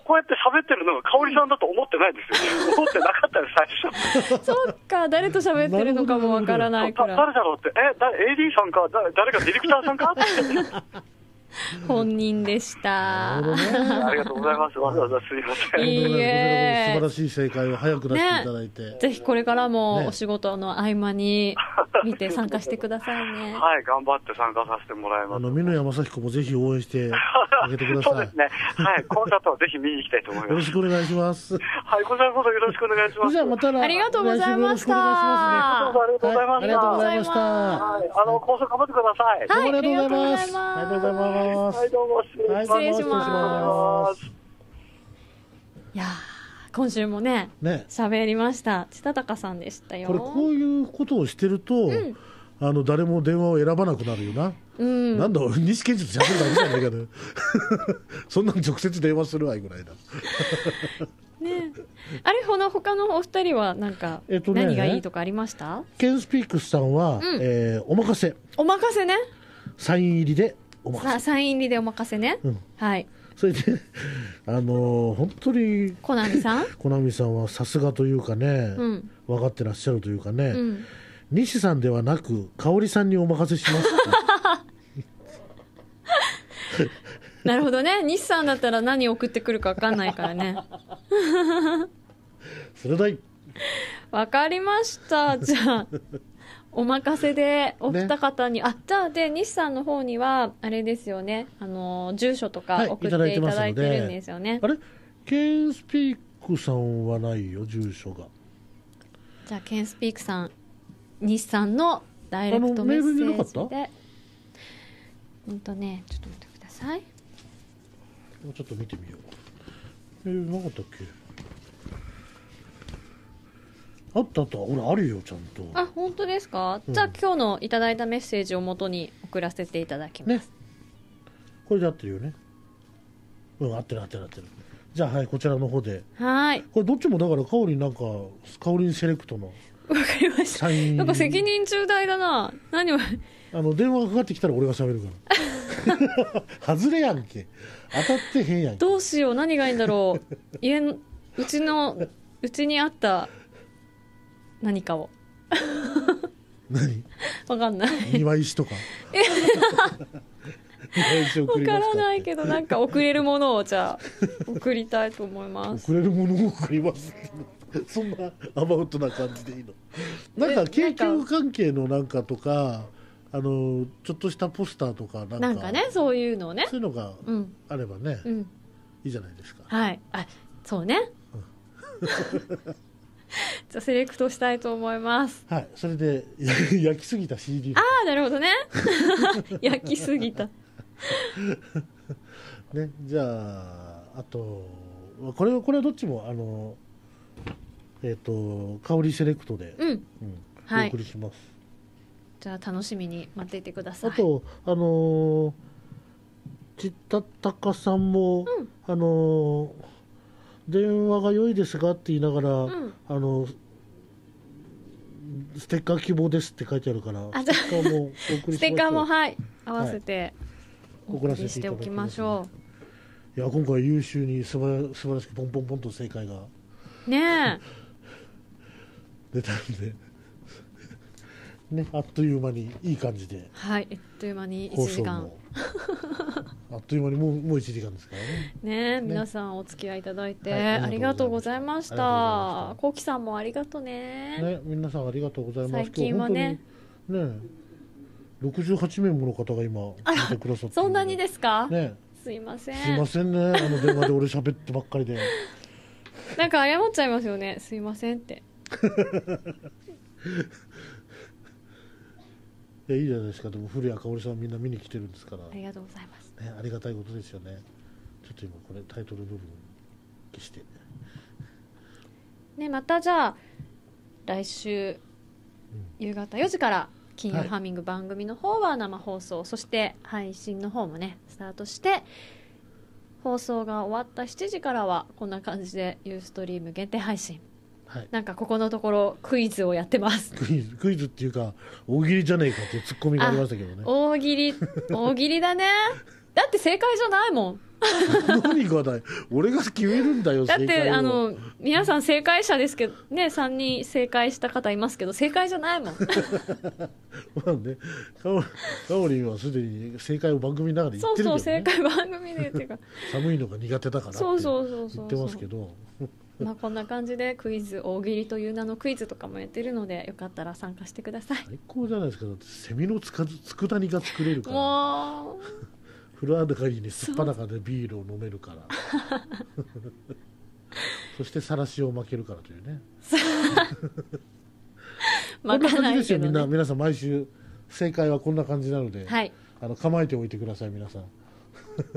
こうやって喋ってるのが香織さんだと思ってないですよ、ね、思ってなかったです最初そっか誰と喋ってるのかもわからないから誰だろうってえだ AD さんかだ誰かディレクターさんか [LAUGHS] 本人でした、ありがとうございますわざわざすいませんいいえ新しい正解を早く出していただいて、ね、ぜひこれからもお仕事の合間に [LAUGHS] 見て参加してくださいねはい頑張って参加させてもらいますあの美濃山咲子もぜひ応援してあげてください [LAUGHS] そうですねはいコンサートをぜひ見に行きたいと思いますよろしくお願いしますはいこちらこそよろしくお願いしますじゃあまたありがとうございましたありがとうございました、はい、ありがとうございました、はい、あの構想頑張ってください、はい、ありがとうございますありがとうございますはいどうも失礼します、はい、失礼しますいや今週もね喋、ね、りましたしたたかさんでしたよこれこういうことをしてると、うん、あの誰も電話を選ばなくなるよな、うん、なんだ西健術しゃべるだけじゃないけど [LAUGHS] そんなに直接電話するわいぐらいだ [LAUGHS] ねあれほの他のお二人はなんか、えっと何がいいとかありましたケンスピークスさんは、うん、えー、お任せお任せねサイン入りでお任せサイン入りでお任せね、うん、はいそれで、[LAUGHS] あの本当にコナミさん [LAUGHS] コナミさんはさすがというかね、うん、分かってらっしゃるというかね、うん、西さんではなく香りさんにお任せします [LAUGHS] なるほどね西さんだったら何送ってくるか分かんないからね鋭いわかりましたじゃあお任せでお二方に、ね、あじゃあで西さんの方にはあれですよねあの住所とか送っていただいてるんですよね、はい、あれケンスピークさんはないよ住所がじゃあケンスピークさん西さんのダイレクトメッセージでうんとねちょっと見てくださいもうちょっと見てみようえー、なかったっけあったあったほらあるよちゃんとあ本当ですか、うん、じゃあ今日のいただいたメッセージをもとに送らせていただきます、ね、これで合ってるよねうん合ってる合ってる合ってるじゃあはいこちらの方ではいこれどっちもだからかおりなんかかおりんセレクトのわかりましたなんか責任重大だな何を。あの電話がかかってきたら俺が喋るから [LAUGHS] 外れやんけ当たってへんやんどうしよう何がいいんだろう家うちのうちにあった何かを何わかんない庭石とかわからないけどなんか送れるものをじゃあ送りたいと思います送れるものを送りますそんなアバウトな感じでいいのなんか研究関係のなんかとかあのちょっとしたポスターとかなんかねそういうのねそういうのがあればね、うん、いいじゃないですかはいあそうね、うん [LAUGHS] じゃセレクトしたいと思いますはいそれで [LAUGHS] 焼きすぎた CD ああなるほどね [LAUGHS] 焼きすぎたねじゃああとこれはこれはどっちもあのえっ、ー、と香りセレクトで、うん、うん、お送りします、はい、じゃあ楽しみに待っていてくださいあとあのちったたかさんも、うん、あのー電話が良いですがって言いながら、うん、あのステッカー希望ですって書いてあるからステッカーも送りステッカーもはい合わせて、はい、送らせておきましょういや今回優秀に素晴ら素晴らしくポンポンポンと正解がねえ [LAUGHS] 出たんでねあっという間にいい感じではいあっという間に1時間あっという間にもうもう一時間ですからねね皆さんお付き合いいただいて、はい、ありがとうございましたこうきさんもありがとうねね皆さんありがとうございます最近はねね六十八名もの方が今見てくださってそんなにですかねすいませんすいませんねあの電話で俺喋ってばっかりでなんか謝っちゃいますよねすいませんって [LAUGHS] いやいいじゃないですかでも古谷香織さんみんな見に来てるんですからありがとうございますね、ありがたいことですよねちょっと今これタイトル部分消してねまたじゃあ来週夕方4時から金曜ハーミング番組の方は生放送、はい、そして配信の方もねスタートして放送が終わった7時からはこんな感じでユーストリーム限定配信はい、なんかここのところクイズをやってますクイズクイズっていうか大喜利じゃねえかっていうツッコミがありましたけどね大喜利大喜利だね [LAUGHS] だって正解じゃないもん。何がだい俺が決めるんだよ、だって、あの、皆さん正解者ですけど、ね、3人正解した方いますけど、正解じゃないもん。[LAUGHS] まあね、カオカオリンはすでに正解を番組の中で言ってるけど、ね、そうそう、正解番組でってか。[LAUGHS] 寒いのが苦手だからそうそうそう言ってますけど。まあこんな感じでクイズ大喜利という名のクイズとかもやってるのでよかったら参加してください最高じゃないですかだってセミのつかず佃煮が作れるからもう風呂上がりにすっぱなかでビールを飲めるから [LAUGHS] そしてさらしを負けるからというね [LAUGHS] こんな感じですよ、ね、みんな皆さん毎週正解はこんな感じなので、はい、あの構えておいてください皆さん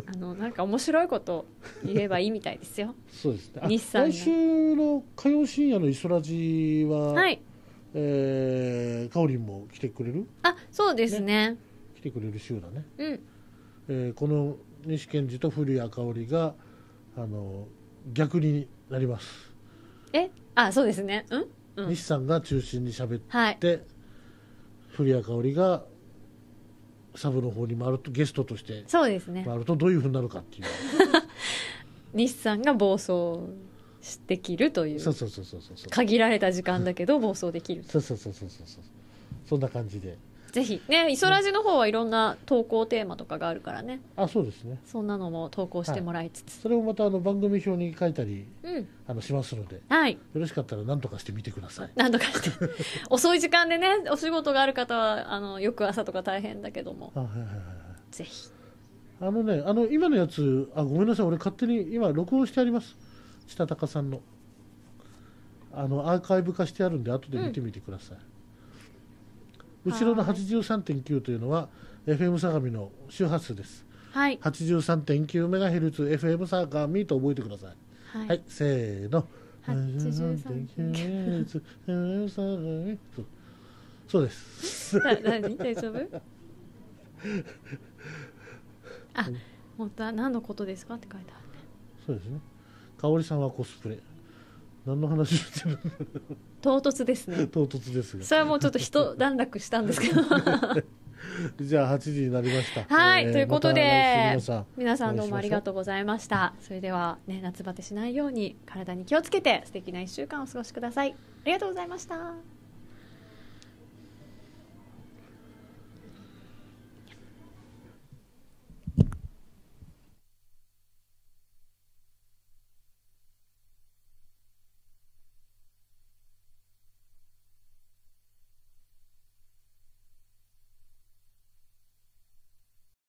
あのなんか面白いこと言えばいいみたいですよ [LAUGHS] そうですね日産来週の火曜深夜のイソラジは、はいえー、かおりんも来てくれるあそうですね、ね、来てくれる週だねうんえー、この西健治と古谷香織があの逆になりますえあそうですねうんうん、西さんが中心に喋って、はい、古谷香織がサブの方に回るとゲストとしてそうですね回るとどういうふうになるかっていう [LAUGHS] 西さんが暴走できるというそうそうそうそうそう限られた時間だけど暴走できるそうそうそうそうそうそんな感じでぜひねイソラジの方はいろんな投稿テーマとかがあるからねあそうですねそんなのも投稿してもらいつつ、はい、それをまたあの番組表に書いたり、うん、あのしますので、はい、よろしかったら何とかしてみてください何とかして [LAUGHS] 遅い時間でねお仕事がある方はあのよく朝とか大変だけども、はいはいはい、ぜひあのねあの今のやつあごめんなさい俺勝手に今録音してありますしたたかさんのあのアーカイブ化してあるんで後で見てみてください、うん後ろの83.9というのは FM 相模の周波数です。はい。83.9メガヘルツ FM 相模と覚えてください。はい、はい、せーの。83.9 FM 相模。そうです。何大丈夫？あ、本当は何のことですかって書いてあるね。そうですね。香織さんはコスプレ。何の話してるんだろう。唐突ですね唐突ですがそれはもうちょっと一段落したんですけど [LAUGHS] じゃあ8時になりました。はい、えー、ということで、ま、皆さんどうもありがとうございました。それでは、ね、夏バテしないように体に気をつけて素敵な1週間を過ごしください。ありがとうございました。